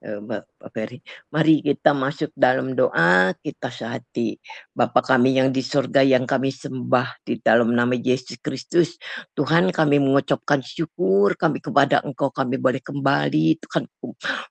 Eh, Bapak Ferry. Mari kita masuk dalam doa kita sehati. Bapa kami yang di sorga yang kami sembah di dalam nama Yesus Kristus. Tuhan kami mengucapkan syukur kami kepada Engkau. Kami boleh kembali Tuhan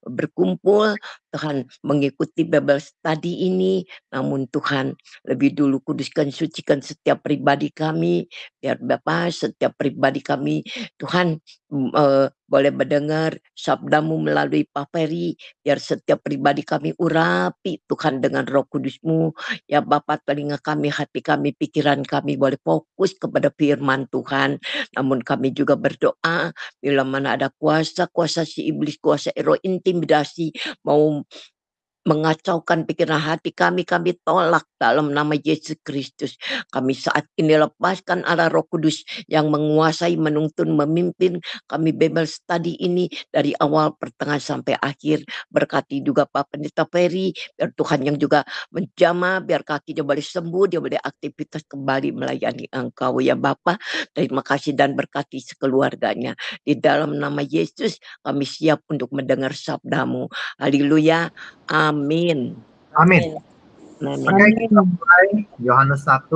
berkumpul. Tuhan mengikuti Bible study ini. Namun Tuhan lebih dulu kuduskan sucikan setiap pribadi kami. Biar Bapak setiap pribadi kami Tuhan eh, boleh mendengar sabdamu melalui paperi, biar setiap pribadi kami urapi Tuhan dengan roh kudusmu, ya bapak telinga kami, hati kami, pikiran kami boleh fokus kepada firman Tuhan, namun kami juga berdoa, bila mana ada kuasa, kuasa si iblis, kuasa ero intimidasi, mau mengacaukan pikiran hati kami, kami tolak dalam nama Yesus Kristus. Kami saat ini lepaskan arah Roh Kudus yang menguasai, menuntun, memimpin kami bebel tadi ini dari awal pertengahan sampai akhir. Berkati juga Pak Pendeta Ferry, biar Tuhan yang juga menjama, biar kakinya dia boleh sembuh, dia boleh aktivitas kembali melayani Engkau ya Bapak. Terima kasih dan berkati sekeluarganya. Di dalam nama Yesus kami siap untuk mendengar sabdamu. Haleluya. Amin. Amin. Amin. Amin. Maka kita mulai Yohanes 1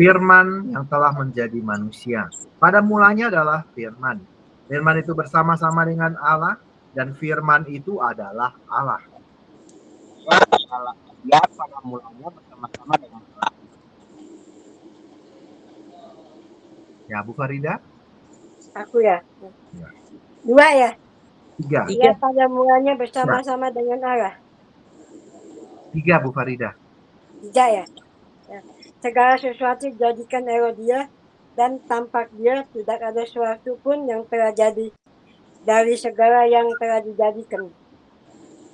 Firman yang telah menjadi manusia. Pada mulanya adalah firman. Firman itu bersama-sama dengan Allah dan firman itu adalah Allah. Allah ya, pada mulanya bersama-sama dengan Allah. Ya, Bu Farida? Aku ya. ya. Dua ya? Tiga. Tiga pada mulanya bersama-sama nah. dengan Allah. Tiga, Bu Farida. Tiga ya. ya. Segala sesuatu jadikan erodia dan tampak dia tidak ada sesuatu pun yang telah jadi dari segala yang telah dijadikan.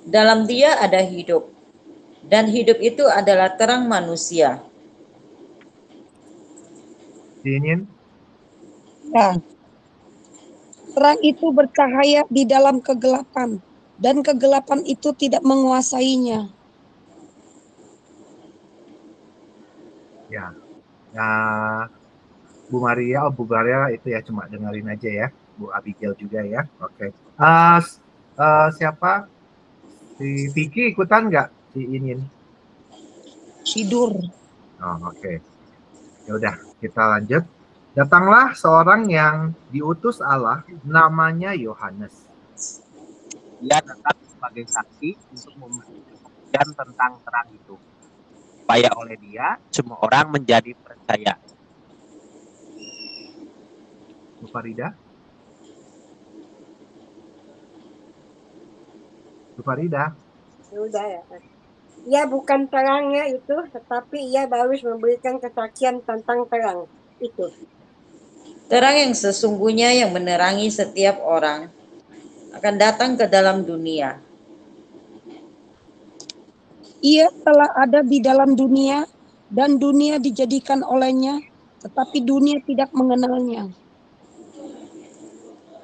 Dalam dia ada hidup, dan hidup itu adalah terang manusia. Dinin. Ya. Terang itu bercahaya di dalam kegelapan dan kegelapan itu tidak menguasainya. Ya. Nah, Bu Maria, oh Bu Maria itu ya cuma dengerin aja ya. Bu Abigail juga ya. Oke. Okay. Uh, eh, uh, eh, siapa? Si Vicky ikutan nggak? Si Tidur. Oh, oke. Okay. Ya udah, kita lanjut. Datanglah seorang yang diutus Allah, namanya Yohanes. Ia datang sebagai saksi untuk memberikan tentang terang itu. Supaya oleh dia, semua orang menjadi percaya. Bu Farida? Bu Farida? Sudah ya. ya ia bukan terangnya itu, tetapi ia harus memberikan kesaksian tentang terang itu. Terang yang sesungguhnya yang menerangi setiap orang akan datang ke dalam dunia. Ia telah ada di dalam dunia dan dunia dijadikan olehnya, tetapi dunia tidak mengenalnya.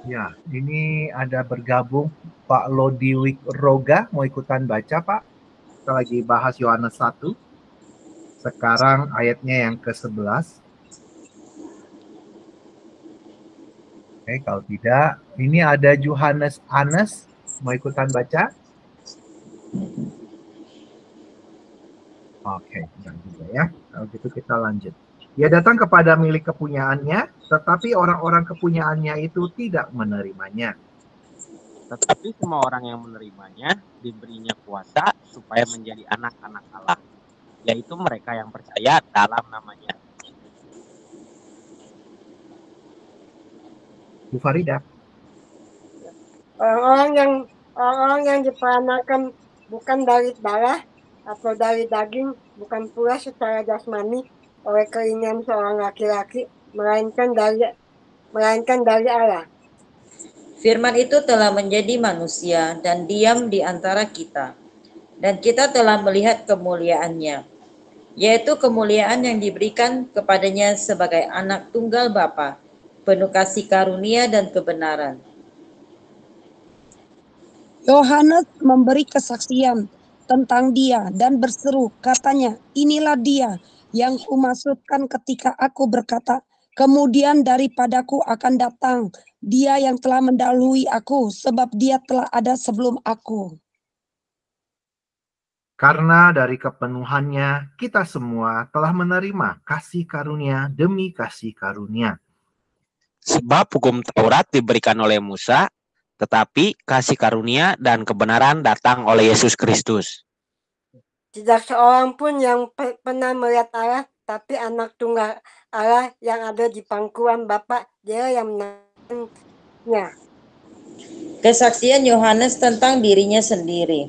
Ya, ini ada bergabung Pak Lodiwik Roga mau ikutan baca Pak. Kita lagi bahas Yohanes 1. Sekarang ayatnya yang ke-11. Oke, kalau tidak, ini ada Johannes Anes mau ikutan baca? Oke, okay, juga ya. Kalau gitu kita lanjut. Ia datang kepada milik kepunyaannya, tetapi orang-orang kepunyaannya itu tidak menerimanya. Tetapi semua orang yang menerimanya diberinya kuasa supaya menjadi anak-anak Allah, yaitu mereka yang percaya dalam namanya. Bu Farida. Eh, orang yang orang yang diperanakan bukan dari darah atau dari daging, bukan pula secara jasmani oleh keinginan seorang laki-laki, melainkan dari melainkan dari Allah. Firman itu telah menjadi manusia dan diam di antara kita, dan kita telah melihat kemuliaannya, yaitu kemuliaan yang diberikan kepadanya sebagai anak tunggal Bapa, penuh kasih karunia dan kebenaran. Yohanes memberi kesaksian tentang dia dan berseru, katanya, inilah dia yang kumaksudkan ketika aku berkata, kemudian daripadaku akan datang dia yang telah mendahului aku, sebab dia telah ada sebelum aku. Karena dari kepenuhannya, kita semua telah menerima kasih karunia demi kasih karunia. Sebab hukum Taurat diberikan oleh Musa, tetapi kasih karunia dan kebenaran datang oleh Yesus Kristus. Tidak seorang pun yang pe pernah melihat Allah, tapi anak tunggal Allah yang ada di pangkuan Bapa, dia yang menangannya. Kesaksian Yohanes tentang dirinya sendiri.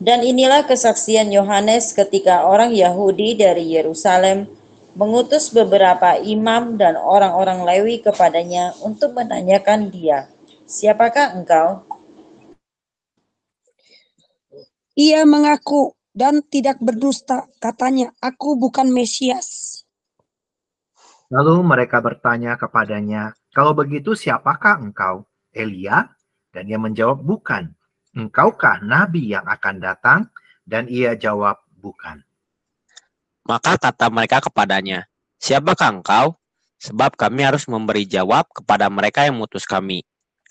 Dan inilah kesaksian Yohanes ketika orang Yahudi dari Yerusalem mengutus beberapa imam dan orang-orang Lewi kepadanya untuk menanyakan dia, "Siapakah engkau?" Ia mengaku dan tidak berdusta, katanya, "Aku bukan Mesias." Lalu mereka bertanya kepadanya, "Kalau begitu, siapakah engkau, Elia?" Dan ia menjawab, "Bukan." "Engkaukah nabi yang akan datang?" Dan ia jawab, "Bukan." Maka kata mereka kepadanya, Siapakah engkau? Sebab kami harus memberi jawab kepada mereka yang mutus kami.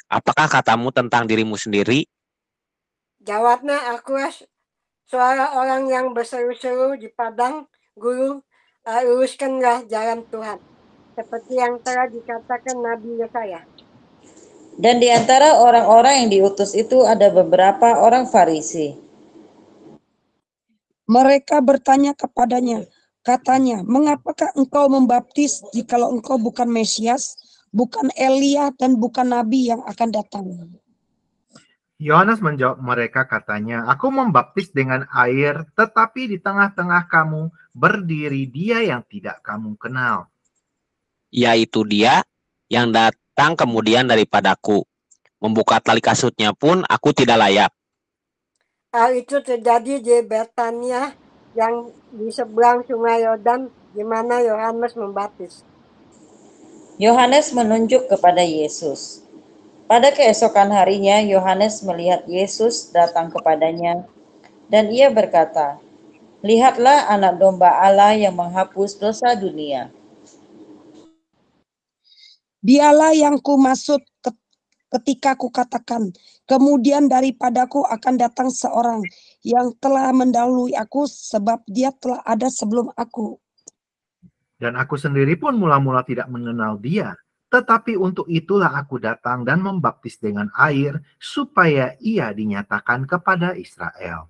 Apakah katamu tentang dirimu sendiri? Jawabnya aku suara orang yang berseru-seru di padang guru eh, uruskanlah jalan Tuhan seperti yang telah dikatakan Nabi Yesaya. Dan di antara orang-orang yang diutus itu ada beberapa orang Farisi mereka bertanya kepadanya, katanya, mengapakah engkau membaptis jikalau engkau bukan Mesias, bukan Elia, dan bukan Nabi yang akan datang? Yohanes menjawab mereka katanya, Aku membaptis dengan air, tetapi di tengah-tengah kamu berdiri dia yang tidak kamu kenal. Yaitu dia yang datang kemudian daripadaku. Membuka tali kasutnya pun aku tidak layak. Hal ah, itu terjadi di Betania yang di seberang sungai Yordan di mana Yohanes membaptis. Yohanes menunjuk kepada Yesus. Pada keesokan harinya, Yohanes melihat Yesus datang kepadanya, dan ia berkata, Lihatlah anak domba Allah yang menghapus dosa dunia. Dialah yang kumaksud ketika aku katakan, kemudian daripadaku akan datang seorang yang telah mendahului aku sebab dia telah ada sebelum aku. Dan aku sendiri pun mula-mula tidak mengenal dia, tetapi untuk itulah aku datang dan membaptis dengan air supaya ia dinyatakan kepada Israel.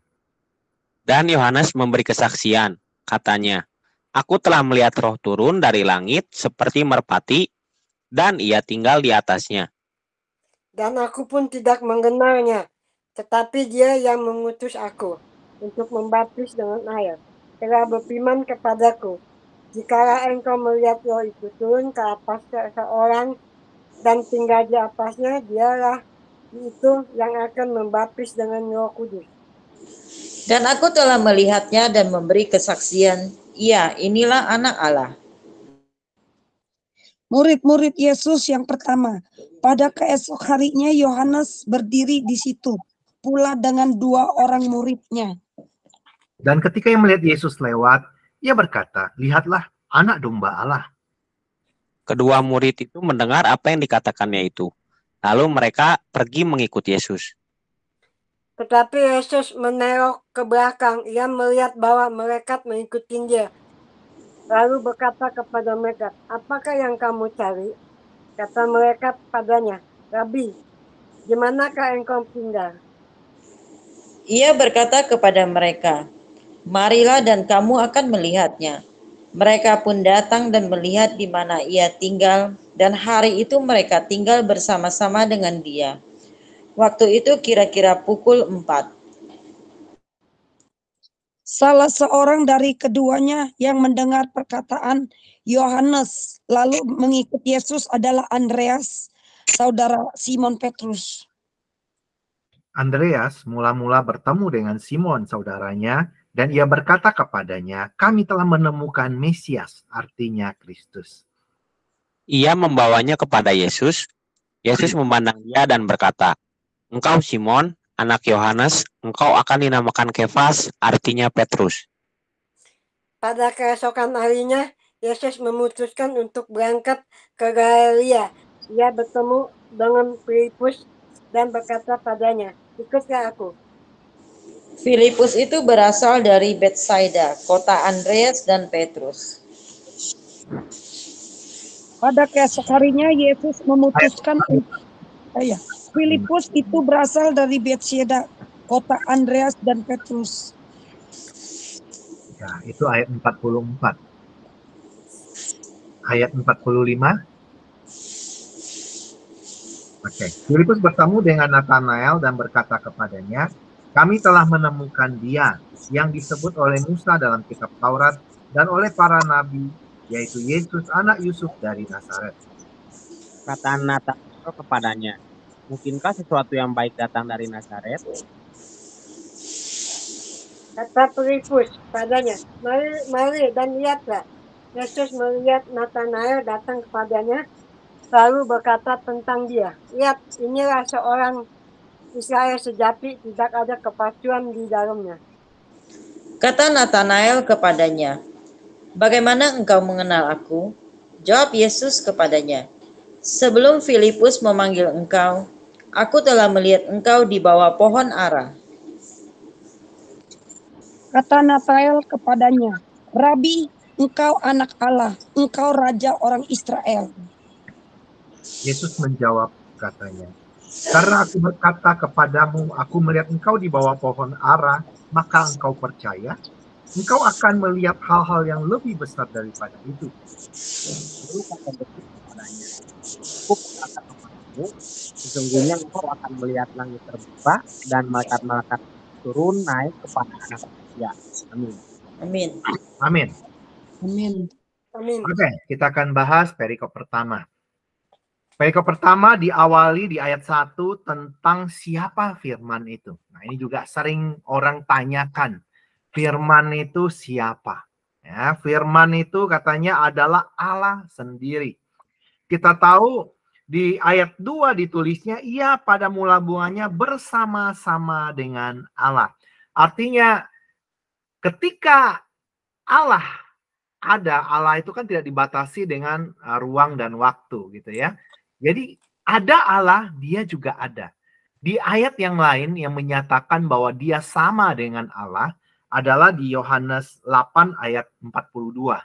Dan Yohanes memberi kesaksian, katanya, Aku telah melihat roh turun dari langit seperti merpati, dan ia tinggal di atasnya dan aku pun tidak mengenalnya, tetapi dia yang mengutus aku untuk membaptis dengan air. Telah berfirman kepadaku, Jika engkau melihat roh itu turun ke atas seorang dan tinggal di atasnya, dialah itu yang akan membaptis dengan roh kudus. Dan aku telah melihatnya dan memberi kesaksian, iya inilah anak Allah murid-murid Yesus yang pertama. Pada keesok harinya Yohanes berdiri di situ, pula dengan dua orang muridnya. Dan ketika ia melihat Yesus lewat, ia berkata, "Lihatlah anak domba Allah." Kedua murid itu mendengar apa yang dikatakannya itu. Lalu mereka pergi mengikuti Yesus. Tetapi Yesus menengok ke belakang, ia melihat bahwa mereka mengikuti dia lalu berkata kepada mereka, apakah yang kamu cari? Kata mereka padanya, Rabi, di manakah engkau tinggal? Ia berkata kepada mereka, Marilah dan kamu akan melihatnya. Mereka pun datang dan melihat di mana ia tinggal, dan hari itu mereka tinggal bersama-sama dengan dia. Waktu itu kira-kira pukul empat. Salah seorang dari keduanya yang mendengar perkataan Yohanes lalu mengikut Yesus adalah Andreas, saudara Simon Petrus. Andreas mula-mula bertemu dengan Simon saudaranya dan ia berkata kepadanya, "Kami telah menemukan Mesias," artinya Kristus. Ia membawanya kepada Yesus. Yesus memandang dia dan berkata, "Engkau Simon, anak Yohanes, engkau akan dinamakan Kefas, artinya Petrus. Pada keesokan harinya, Yesus memutuskan untuk berangkat ke Galilea. Ia bertemu dengan Filipus dan berkata padanya, ikutlah aku. Filipus itu berasal dari Bethsaida, kota Andreas dan Petrus. Pada keesokan harinya Yesus memutuskan eh, ya. Filipus itu berasal dari Bethsaida, kota Andreas dan Petrus. Ya, itu ayat 44. Ayat 45. Oke, okay. Filipus bertemu dengan Nathanael dan berkata kepadanya, kami telah menemukan dia yang disebut oleh Musa dalam kitab Taurat dan oleh para nabi, yaitu Yesus anak Yusuf dari Nazaret. Kata Nathanael kepadanya, Mungkinkah sesuatu yang baik datang dari Nazaret? Kata Filipus padanya, mari, mari dan lihatlah. Yesus melihat Nathanael datang kepadanya, lalu berkata tentang dia, Lihat, inilah seorang Israel sejati, tidak ada kepacuan di dalamnya. Kata Nathanael kepadanya, Bagaimana engkau mengenal aku? Jawab Yesus kepadanya, Sebelum Filipus memanggil engkau, Aku telah melihat engkau di bawah pohon ara. Kata Nathanael kepadanya, Rabi, engkau anak Allah, engkau raja orang Israel. Yesus menjawab katanya, Karena aku berkata kepadamu, aku melihat engkau di bawah pohon ara, maka engkau percaya, engkau akan melihat hal-hal yang lebih besar daripada itu. Lalu kata kepadanya, aku kepadamu, Sesungguhnya engkau akan melihat langit terbuka dan malaikat-malaikat turun naik kepada anak manusia. Amin. Amin. Amin. Amin. Amin. Oke, okay, kita akan bahas perikop pertama. Perikop pertama diawali di ayat 1 tentang siapa firman itu. Nah, ini juga sering orang tanyakan. Firman itu siapa? Ya, firman itu katanya adalah Allah sendiri. Kita tahu di ayat 2 ditulisnya, ia pada mula buahnya bersama-sama dengan Allah. Artinya ketika Allah ada, Allah itu kan tidak dibatasi dengan uh, ruang dan waktu gitu ya. Jadi ada Allah, dia juga ada. Di ayat yang lain yang menyatakan bahwa dia sama dengan Allah adalah di Yohanes 8 ayat 42.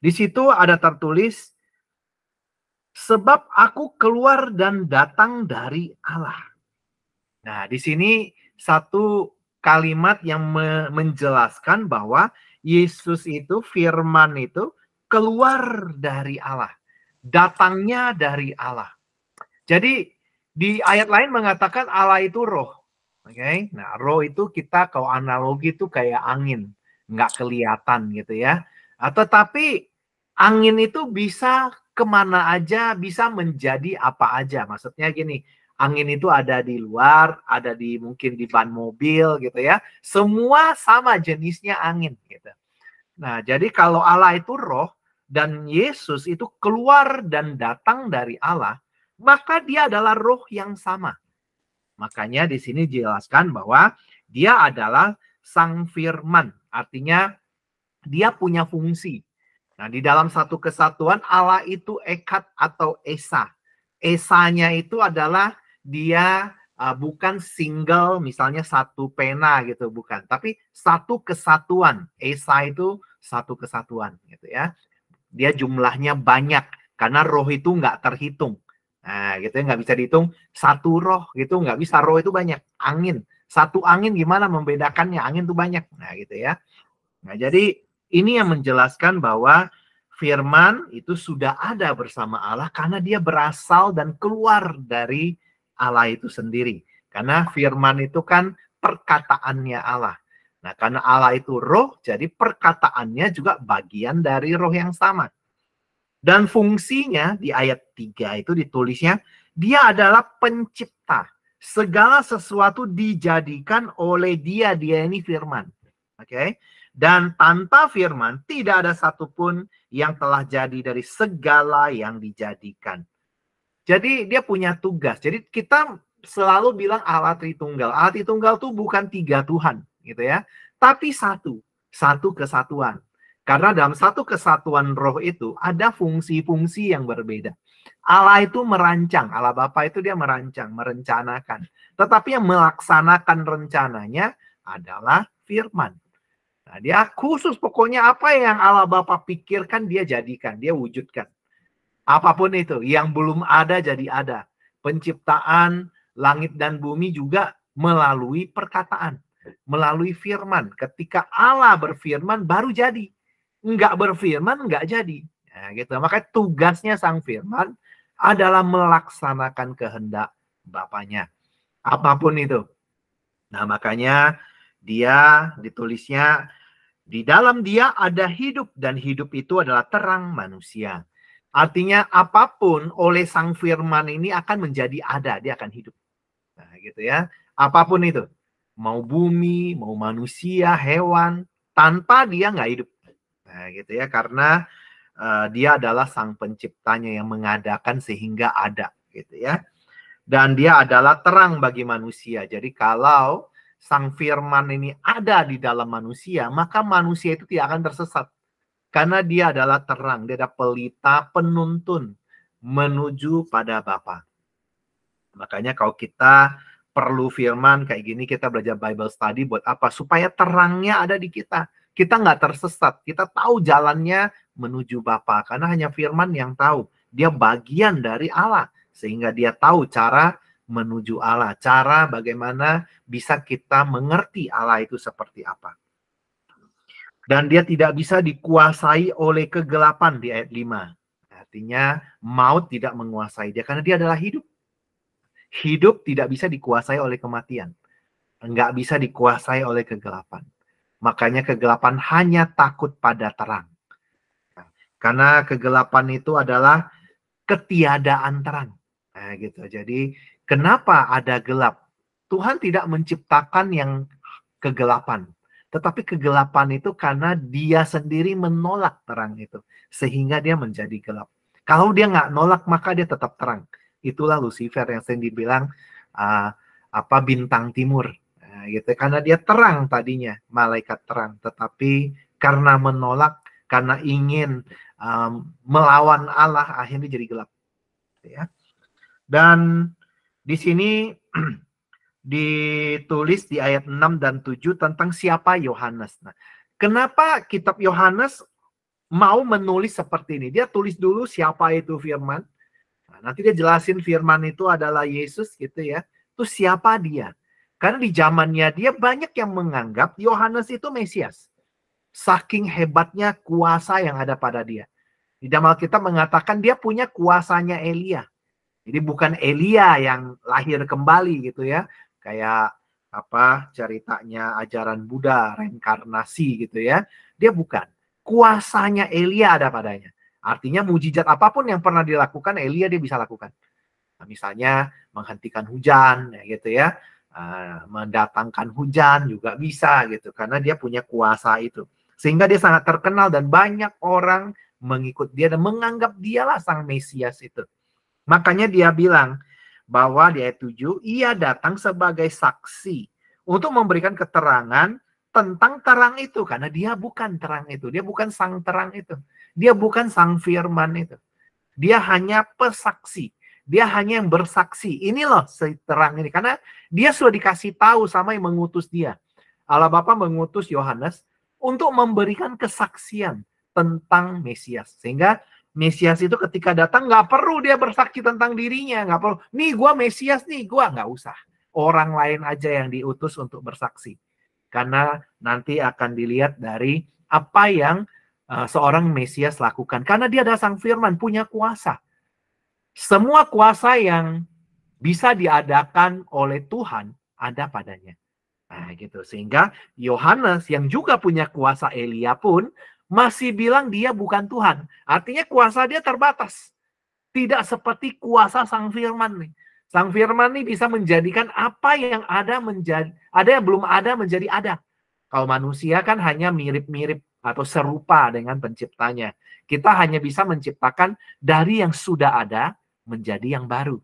Di situ ada tertulis Sebab aku keluar dan datang dari Allah. Nah, di sini satu kalimat yang menjelaskan bahwa Yesus itu firman itu keluar dari Allah, datangnya dari Allah. Jadi di ayat lain mengatakan Allah itu roh. Oke, okay? nah roh itu kita kalau analogi itu kayak angin, nggak kelihatan gitu ya. Nah, tetapi angin itu bisa kemana aja bisa menjadi apa aja. Maksudnya gini, angin itu ada di luar, ada di mungkin di ban mobil gitu ya. Semua sama jenisnya angin gitu. Nah, jadi kalau Allah itu roh dan Yesus itu keluar dan datang dari Allah, maka dia adalah roh yang sama. Makanya di sini dijelaskan bahwa dia adalah sang firman. Artinya dia punya fungsi Nah, di dalam satu kesatuan Allah itu Ekat atau Esa. Esanya itu adalah dia uh, bukan single misalnya satu pena gitu bukan, tapi satu kesatuan. Esa itu satu kesatuan gitu ya. Dia jumlahnya banyak karena roh itu nggak terhitung. Nah, gitu ya nggak bisa dihitung satu roh gitu nggak bisa roh itu banyak angin satu angin gimana membedakannya angin tuh banyak nah gitu ya nah jadi ini yang menjelaskan bahwa firman itu sudah ada bersama Allah karena dia berasal dan keluar dari Allah itu sendiri. Karena firman itu kan perkataannya Allah. Nah, karena Allah itu roh, jadi perkataannya juga bagian dari roh yang sama. Dan fungsinya di ayat 3 itu ditulisnya, dia adalah pencipta. Segala sesuatu dijadikan oleh dia, dia ini firman. Oke, okay? Dan tanpa firman tidak ada satupun yang telah jadi dari segala yang dijadikan. Jadi dia punya tugas. Jadi kita selalu bilang Allah Tritunggal. Allah Tritunggal itu bukan tiga Tuhan gitu ya. Tapi satu. Satu kesatuan. Karena dalam satu kesatuan roh itu ada fungsi-fungsi yang berbeda. Allah itu merancang, Allah Bapa itu dia merancang, merencanakan. Tetapi yang melaksanakan rencananya adalah firman. Nah, dia khusus pokoknya apa yang Allah Bapa pikirkan dia jadikan, dia wujudkan. Apapun itu, yang belum ada jadi ada. Penciptaan langit dan bumi juga melalui perkataan, melalui firman. Ketika Allah berfirman baru jadi. Enggak berfirman enggak jadi. Ya, gitu. Maka tugasnya sang firman adalah melaksanakan kehendak Bapaknya. Apapun itu. Nah, makanya dia ditulisnya di dalam dia ada hidup dan hidup itu adalah terang manusia. Artinya apapun oleh sang firman ini akan menjadi ada, dia akan hidup. Nah, gitu ya. Apapun itu. Mau bumi, mau manusia, hewan, tanpa dia nggak hidup. Nah, gitu ya. Karena uh, dia adalah sang penciptanya yang mengadakan sehingga ada, gitu ya. Dan dia adalah terang bagi manusia. Jadi kalau sang firman ini ada di dalam manusia, maka manusia itu tidak akan tersesat. Karena dia adalah terang, dia ada pelita penuntun menuju pada Bapa. Makanya kalau kita perlu firman kayak gini, kita belajar Bible study buat apa? Supaya terangnya ada di kita. Kita nggak tersesat, kita tahu jalannya menuju Bapa. Karena hanya firman yang tahu. Dia bagian dari Allah. Sehingga dia tahu cara menuju Allah, cara bagaimana bisa kita mengerti Allah itu seperti apa. Dan dia tidak bisa dikuasai oleh kegelapan di ayat 5. Artinya maut tidak menguasai dia karena dia adalah hidup. Hidup tidak bisa dikuasai oleh kematian. Enggak bisa dikuasai oleh kegelapan. Makanya kegelapan hanya takut pada terang. Karena kegelapan itu adalah ketiadaan terang. Nah, gitu. Jadi Kenapa ada gelap? Tuhan tidak menciptakan yang kegelapan. Tetapi kegelapan itu karena dia sendiri menolak terang itu. Sehingga dia menjadi gelap. Kalau dia nggak nolak, maka dia tetap terang. Itulah Lucifer yang sering dibilang uh, apa bintang timur. Nah, gitu. Karena dia terang tadinya, malaikat terang. Tetapi karena menolak, karena ingin um, melawan Allah, akhirnya jadi gelap. Ya. Dan di sini ditulis di ayat 6 dan 7 tentang siapa Yohanes. Nah, kenapa kitab Yohanes mau menulis seperti ini? Dia tulis dulu siapa itu firman. Nah, nanti dia jelasin firman itu adalah Yesus gitu ya. Itu siapa dia? Karena di zamannya dia banyak yang menganggap Yohanes itu Mesias. Saking hebatnya kuasa yang ada pada dia. Di dalam Alkitab mengatakan dia punya kuasanya Elia. Jadi bukan Elia yang lahir kembali gitu ya, kayak apa ceritanya ajaran Buddha reinkarnasi gitu ya. Dia bukan. Kuasanya Elia ada padanya. Artinya mujizat apapun yang pernah dilakukan Elia dia bisa lakukan. Nah, misalnya menghentikan hujan ya gitu ya. Ah, mendatangkan hujan juga bisa gitu karena dia punya kuasa itu. Sehingga dia sangat terkenal dan banyak orang mengikut dia dan menganggap dialah sang Mesias itu. Makanya dia bilang bahwa di ayat 7, ia datang sebagai saksi untuk memberikan keterangan tentang terang itu. Karena dia bukan terang itu, dia bukan sang terang itu, dia bukan sang firman itu. Dia hanya pesaksi, dia hanya yang bersaksi. Ini loh terang ini, karena dia sudah dikasih tahu sama yang mengutus dia. Allah Bapa mengutus Yohanes untuk memberikan kesaksian tentang Mesias. Sehingga Mesias itu ketika datang nggak perlu dia bersaksi tentang dirinya, nggak perlu. Nih gue Mesias nih, gue nggak usah. Orang lain aja yang diutus untuk bersaksi. Karena nanti akan dilihat dari apa yang uh, seorang Mesias lakukan. Karena dia adalah sang firman, punya kuasa. Semua kuasa yang bisa diadakan oleh Tuhan ada padanya. Nah, gitu. Sehingga Yohanes yang juga punya kuasa Elia pun masih bilang dia bukan Tuhan. Artinya kuasa dia terbatas. Tidak seperti kuasa Sang Firman nih. Sang Firman nih bisa menjadikan apa yang ada menjadi ada yang belum ada menjadi ada. Kalau manusia kan hanya mirip-mirip atau serupa dengan penciptanya. Kita hanya bisa menciptakan dari yang sudah ada menjadi yang baru.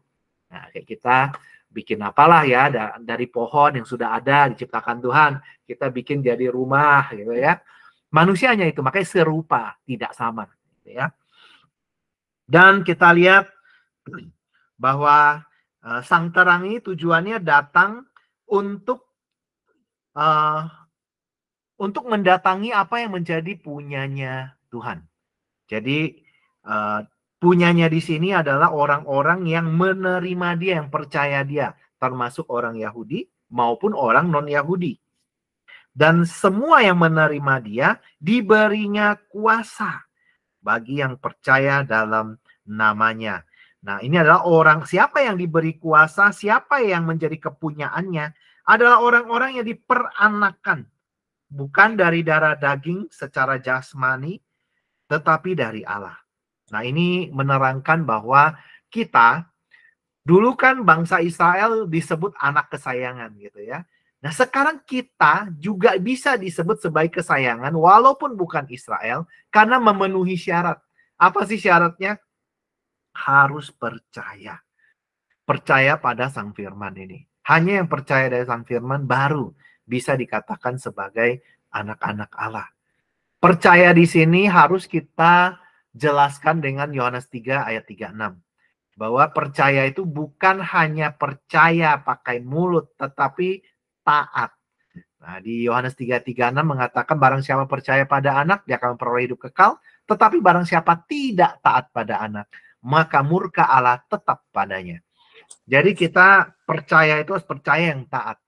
Nah, kayak kita bikin apalah ya dari pohon yang sudah ada diciptakan Tuhan, kita bikin jadi rumah gitu ya manusianya itu makanya serupa tidak sama gitu ya dan kita lihat bahwa eh, sang terang ini tujuannya datang untuk uh, untuk mendatangi apa yang menjadi punyanya Tuhan jadi uh, punyanya di sini adalah orang-orang yang menerima dia yang percaya dia termasuk orang Yahudi maupun orang non Yahudi dan semua yang menerima dia diberinya kuasa bagi yang percaya dalam namanya. Nah, ini adalah orang siapa yang diberi kuasa, siapa yang menjadi kepunyaannya adalah orang-orang yang diperanakan bukan dari darah daging secara jasmani tetapi dari Allah. Nah, ini menerangkan bahwa kita dulu kan bangsa Israel disebut anak kesayangan gitu ya. Nah, sekarang kita juga bisa disebut sebagai kesayangan walaupun bukan Israel karena memenuhi syarat. Apa sih syaratnya? Harus percaya. Percaya pada Sang Firman ini. Hanya yang percaya dari Sang Firman baru bisa dikatakan sebagai anak-anak Allah. Percaya di sini harus kita jelaskan dengan Yohanes 3 ayat 36 bahwa percaya itu bukan hanya percaya pakai mulut tetapi taat. Nah, di Yohanes 3:36 mengatakan barang siapa percaya pada anak dia akan memperoleh hidup kekal, tetapi barang siapa tidak taat pada anak, maka murka Allah tetap padanya. Jadi kita percaya itu harus percaya yang taat.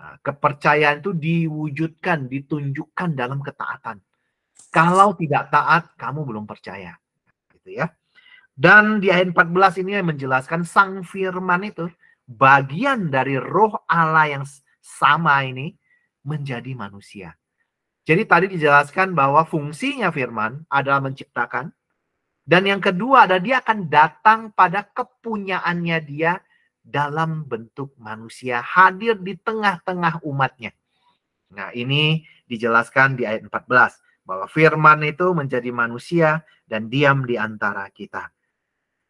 Nah, kepercayaan itu diwujudkan, ditunjukkan dalam ketaatan. Kalau tidak taat, kamu belum percaya. Gitu ya. Dan di ayat 14 ini menjelaskan sang firman itu bagian dari roh Allah yang sama ini menjadi manusia. Jadi tadi dijelaskan bahwa fungsinya firman adalah menciptakan. Dan yang kedua adalah dia akan datang pada kepunyaannya dia dalam bentuk manusia hadir di tengah-tengah umatnya. Nah ini dijelaskan di ayat 14 bahwa firman itu menjadi manusia dan diam di antara kita.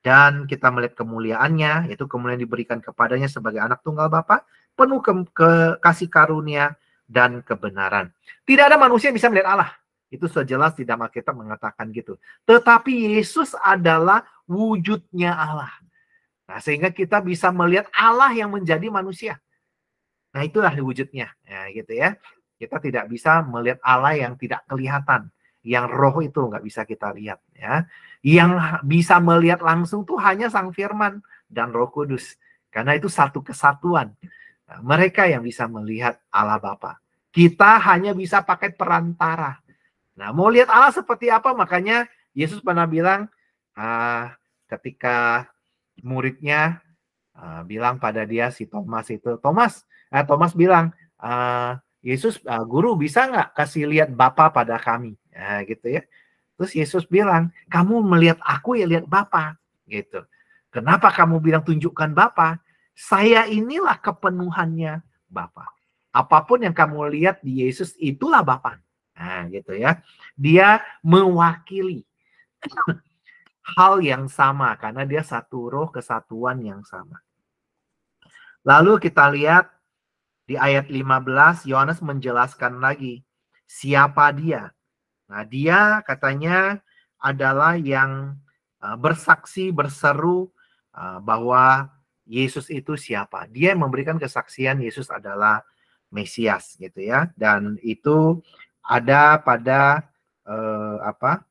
Dan kita melihat kemuliaannya, yaitu kemuliaan diberikan kepadanya sebagai anak tunggal Bapa penuh ke, ke kasih karunia dan kebenaran. Tidak ada manusia yang bisa melihat Allah. Itu sejelas di dalam Alkitab mengatakan gitu. Tetapi Yesus adalah wujudnya Allah. Nah, sehingga kita bisa melihat Allah yang menjadi manusia. Nah, itulah wujudnya, ya, gitu ya. Kita tidak bisa melihat Allah yang tidak kelihatan, yang roh itu nggak bisa kita lihat, ya. Yang bisa melihat langsung tuh hanya Sang Firman dan Roh Kudus, karena itu satu kesatuan. Nah, mereka yang bisa melihat Allah Bapa. Kita hanya bisa pakai perantara. Nah, mau lihat Allah seperti apa? Makanya Yesus pernah bilang, ah, ketika muridnya ah, bilang pada dia si Thomas itu, Thomas, eh, Thomas bilang, ah, Yesus, ah, guru bisa nggak kasih lihat Bapa pada kami? Nah, gitu ya. Terus Yesus bilang, kamu melihat aku ya lihat Bapa, gitu. Kenapa kamu bilang tunjukkan Bapa? Saya inilah kepenuhannya Bapa. Apapun yang kamu lihat di Yesus itulah Bapa. Nah, gitu ya. Dia mewakili hal yang sama karena dia satu roh kesatuan yang sama. Lalu kita lihat di ayat 15 Yohanes menjelaskan lagi siapa dia. Nah, dia katanya adalah yang eh, bersaksi berseru eh, bahwa Yesus itu siapa. Dia yang memberikan kesaksian Yesus adalah Mesias gitu ya. Dan itu ada pada eh, apa?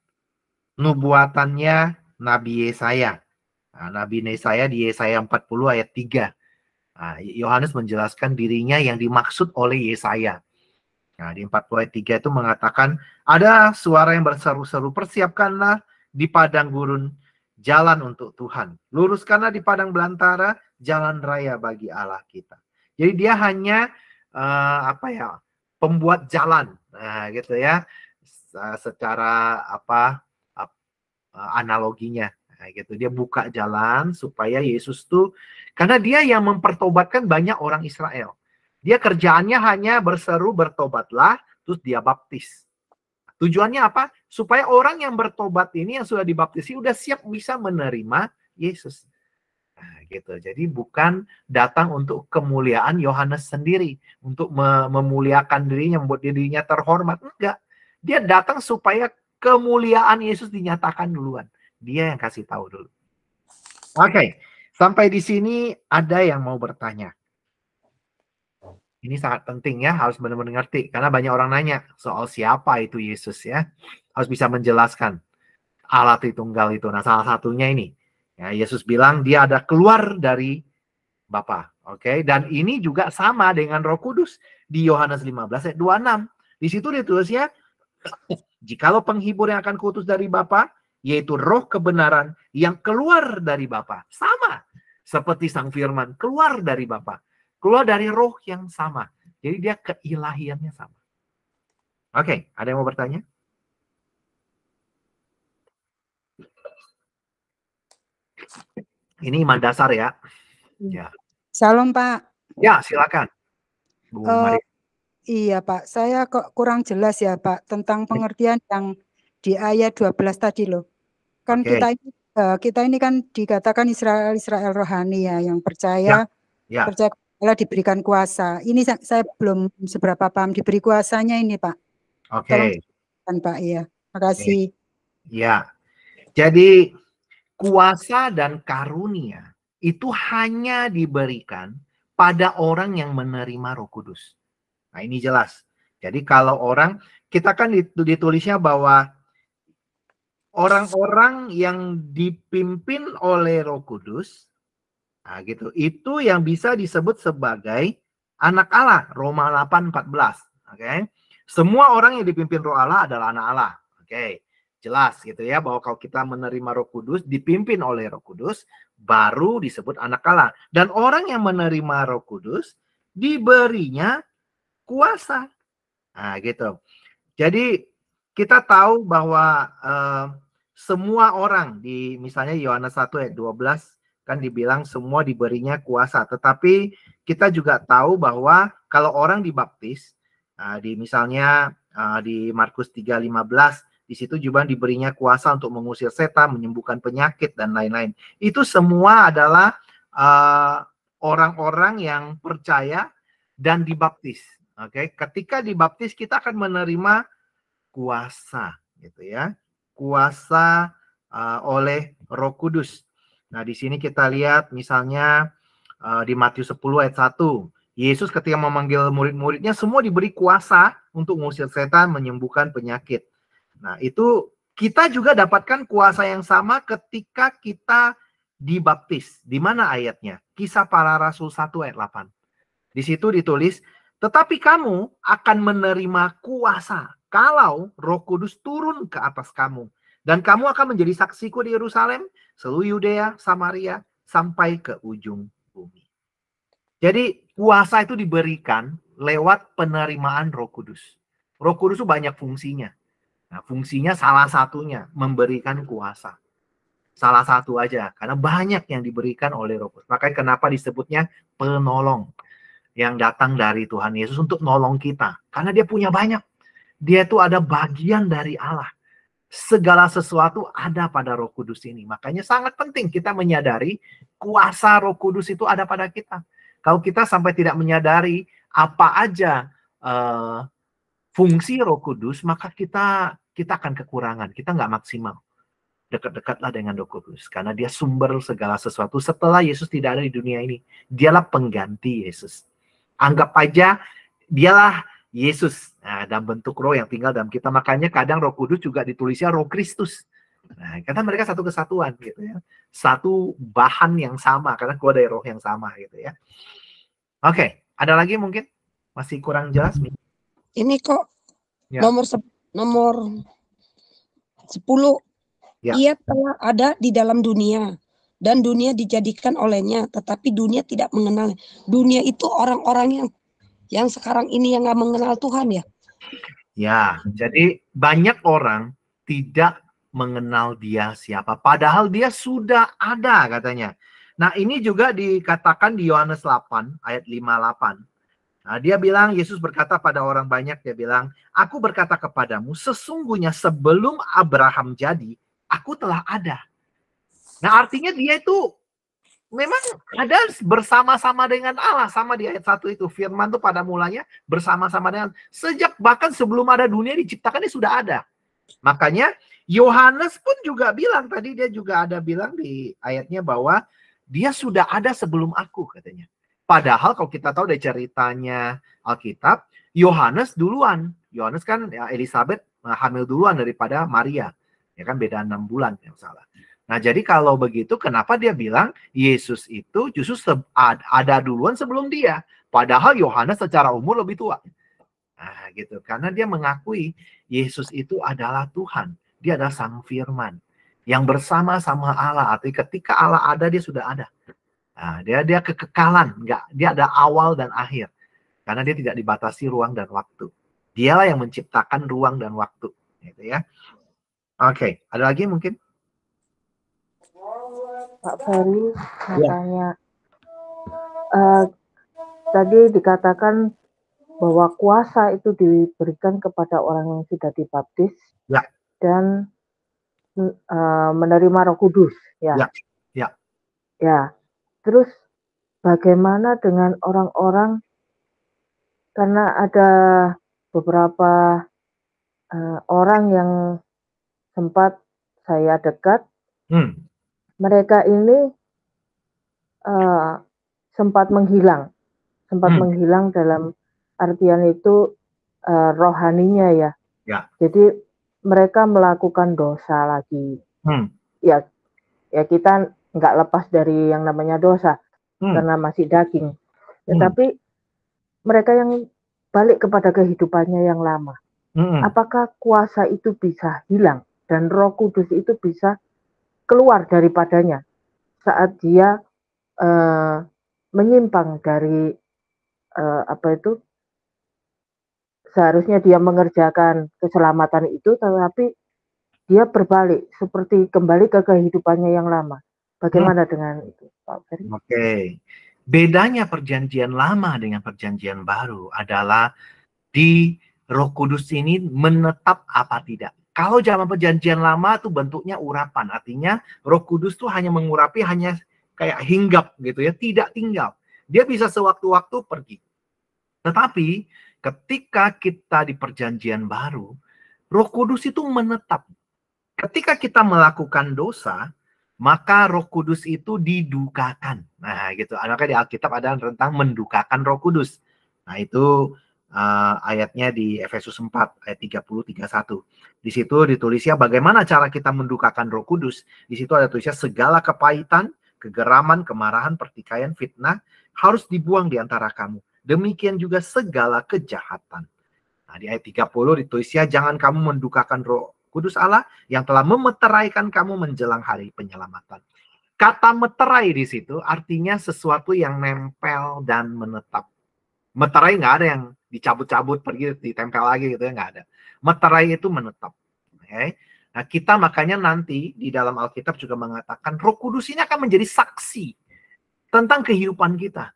nubuatannya Nabi Yesaya. Nah, Nabi Yesaya di Yesaya 40 ayat 3. Nah, Yohanes menjelaskan dirinya yang dimaksud oleh Yesaya. Nah, di 40 ayat 3 itu mengatakan, ada suara yang berseru-seru, persiapkanlah di padang gurun jalan untuk Tuhan. Luruskanlah di padang belantara jalan raya bagi Allah kita. Jadi dia hanya uh, apa ya pembuat jalan, nah gitu ya secara apa eh, analoginya nah, gitu dia buka jalan supaya Yesus tuh karena dia yang mempertobatkan banyak orang Israel dia kerjaannya hanya berseru bertobatlah terus dia baptis tujuannya apa supaya orang yang bertobat ini yang sudah dibaptis sudah siap bisa menerima Yesus Nah, gitu. Jadi bukan datang untuk kemuliaan Yohanes sendiri, untuk memuliakan dirinya, membuat dirinya terhormat. Enggak. Dia datang supaya kemuliaan Yesus dinyatakan duluan. Dia yang kasih tahu dulu. Oke, okay. sampai di sini ada yang mau bertanya. Ini sangat penting ya, harus benar-benar ngerti karena banyak orang nanya soal siapa itu Yesus ya. Harus bisa menjelaskan Allah Tritunggal itu. Nah, salah satunya ini Ya, Yesus bilang dia ada keluar dari Bapa. Oke, okay? dan ini juga sama dengan Roh Kudus di Yohanes 15 ayat 26. Di situ ditulisnya jikalau penghibur yang akan kutus dari Bapa yaitu roh kebenaran yang keluar dari Bapa. Sama seperti sang firman keluar dari Bapa. Keluar dari roh yang sama. Jadi dia keilahiannya sama. Oke, okay, ada yang mau bertanya? Ini iman dasar ya. Hmm. Ya. Salam Pak. Ya silakan. Bu uh, Iya Pak, saya kok kurang jelas ya Pak tentang pengertian yang di ayat 12 tadi loh. Kan okay. kita ini eh, kita ini kan dikatakan Israel Israel rohani ya yang percaya ya. Ya. percaya Allah diberikan kuasa. Ini saya, belum seberapa paham diberi kuasanya ini Pak. Oke. Okay. Pak ya. Makasih. Okay. Ya. Jadi kuasa dan karunia itu hanya diberikan pada orang yang menerima Roh Kudus. Nah, ini jelas. Jadi kalau orang kita kan ditulisnya bahwa orang-orang yang dipimpin oleh Roh Kudus nah gitu. Itu yang bisa disebut sebagai anak Allah, Roma 8:14. Oke. Okay? Semua orang yang dipimpin Roh Allah adalah anak Allah. Oke. Okay jelas gitu ya bahwa kalau kita menerima Roh Kudus dipimpin oleh Roh Kudus baru disebut anak Allah dan orang yang menerima Roh Kudus diberinya kuasa nah gitu jadi kita tahu bahwa uh, semua orang di misalnya Yohanes 1 ayat 12 kan dibilang semua diberinya kuasa tetapi kita juga tahu bahwa kalau orang dibaptis uh, di misalnya uh, di Markus 3:15 di situ juga diberinya kuasa untuk mengusir setan, menyembuhkan penyakit dan lain-lain. Itu semua adalah orang uh, orang-orang yang percaya dan dibaptis. Oke, okay? ketika dibaptis kita akan menerima kuasa, gitu ya, kuasa uh, oleh Roh Kudus. Nah, di sini kita lihat misalnya uh, di Matius 10 ayat 1, Yesus ketika memanggil murid-muridnya semua diberi kuasa untuk mengusir setan, menyembuhkan penyakit. Nah, itu kita juga dapatkan kuasa yang sama ketika kita dibaptis. Di mana ayatnya? Kisah para Rasul 1 ayat 8. Di situ ditulis, tetapi kamu akan menerima kuasa kalau roh kudus turun ke atas kamu. Dan kamu akan menjadi saksiku di Yerusalem, seluruh Yudea, Samaria, sampai ke ujung bumi. Jadi kuasa itu diberikan lewat penerimaan roh kudus. Roh kudus itu banyak fungsinya. Nah, fungsinya salah satunya memberikan kuasa. Salah satu aja, karena banyak yang diberikan oleh Roh Kudus. Makanya kenapa disebutnya penolong yang datang dari Tuhan Yesus untuk nolong kita. Karena dia punya banyak. Dia itu ada bagian dari Allah. Segala sesuatu ada pada Roh Kudus ini. Makanya sangat penting kita menyadari kuasa Roh Kudus itu ada pada kita. Kalau kita sampai tidak menyadari apa aja uh, fungsi Roh Kudus, maka kita kita akan kekurangan, kita nggak maksimal. Dekat-dekatlah dengan Roh Kudus karena Dia sumber segala sesuatu. Setelah Yesus tidak ada di dunia ini, Dialah pengganti Yesus. Anggap aja Dialah Yesus nah, dalam bentuk Roh yang tinggal dalam kita. Makanya kadang Roh Kudus juga ditulisnya Roh Kristus. Nah, karena mereka satu kesatuan gitu ya. Satu bahan yang sama karena keluar dari roh yang sama gitu ya. Oke, ada lagi mungkin masih kurang jelas nih. Ini kok ya. nomor nomor 10 ya. ia telah ada di dalam dunia dan dunia dijadikan olehnya tetapi dunia tidak mengenal dunia itu orang-orang yang yang sekarang ini yang nggak mengenal Tuhan ya ya jadi banyak orang tidak mengenal dia siapa padahal dia sudah ada katanya nah ini juga dikatakan di Yohanes 8 ayat 58 Nah, dia bilang, Yesus berkata pada orang banyak, dia bilang, aku berkata kepadamu, sesungguhnya sebelum Abraham jadi, aku telah ada. Nah, artinya dia itu memang ada bersama-sama dengan Allah sama di ayat 1 itu firman itu pada mulanya bersama-sama dengan sejak bahkan sebelum ada dunia diciptakan dia sudah ada makanya Yohanes pun juga bilang tadi dia juga ada bilang di ayatnya bahwa dia sudah ada sebelum aku katanya Padahal kalau kita tahu dari ceritanya Alkitab, Yohanes duluan. Yohanes kan ya, Elizabeth eh, hamil duluan daripada Maria. Ya kan beda enam bulan yang salah. Nah jadi kalau begitu kenapa dia bilang Yesus itu justru ada duluan sebelum dia. Padahal Yohanes secara umur lebih tua. Nah gitu. Karena dia mengakui Yesus itu adalah Tuhan. Dia adalah Sang Firman. Yang bersama sama Allah. Artinya ketika Allah ada dia sudah ada. Nah, dia dia kekekalan, enggak dia ada awal dan akhir. Karena dia tidak dibatasi ruang dan waktu. Dialah yang menciptakan ruang dan waktu, gitu ya. Oke, okay. ada lagi mungkin? Pak Ferry katanya ya. uh, tadi dikatakan bahwa kuasa itu diberikan kepada orang yang sudah dibaptis ya. dan uh, menerima Roh Kudus, ya. Ya. Ya. ya. Terus bagaimana dengan orang-orang karena ada beberapa uh, orang yang sempat saya dekat, hmm. mereka ini uh, sempat menghilang, sempat hmm. menghilang dalam artian itu uh, rohaninya ya. ya. Jadi mereka melakukan dosa lagi. Hmm. Ya, ya kita nggak lepas dari yang namanya dosa hmm. karena masih daging. Hmm. Tetapi hmm. mereka yang balik kepada kehidupannya yang lama, hmm. apakah kuasa itu bisa hilang dan Roh Kudus itu bisa keluar daripadanya saat dia uh, menyimpang dari uh, apa itu seharusnya dia mengerjakan keselamatan itu tetapi dia berbalik seperti kembali ke kehidupannya yang lama Bagaimana hmm. dengan itu, Pak Ferry? Oke. Okay. Bedanya perjanjian lama dengan perjanjian baru adalah di Roh Kudus ini menetap apa tidak. Kalau zaman perjanjian lama itu bentuknya urapan, artinya Roh Kudus tuh hanya mengurapi, hanya kayak hinggap gitu ya, tidak tinggal. Dia bisa sewaktu-waktu pergi. Tetapi ketika kita di perjanjian baru, Roh Kudus itu menetap. Ketika kita melakukan dosa, maka Roh Kudus itu didukakan. Nah, gitu. Maka di Alkitab ada rentang mendukakan Roh Kudus. Nah, itu uh, ayatnya di Efesus 4 ayat 30 31. Di situ ditulisnya bagaimana cara kita mendukakan Roh Kudus. Di situ ada tulisnya segala kepahitan, kegeraman, kemarahan, pertikaian, fitnah harus dibuang di antara kamu. Demikian juga segala kejahatan. Nah, di ayat 30 ditulisnya jangan kamu mendukakan roh Kudus Allah yang telah memeteraikan kamu menjelang hari penyelamatan. Kata meterai di situ artinya sesuatu yang nempel dan menetap. Meterai nggak ada yang dicabut-cabut pergi ditempel lagi gitu ya nggak ada. Meterai itu menetap. Okay? Nah kita makanya nanti di dalam Alkitab juga mengatakan Roh Kudus ini akan menjadi saksi tentang kehidupan kita.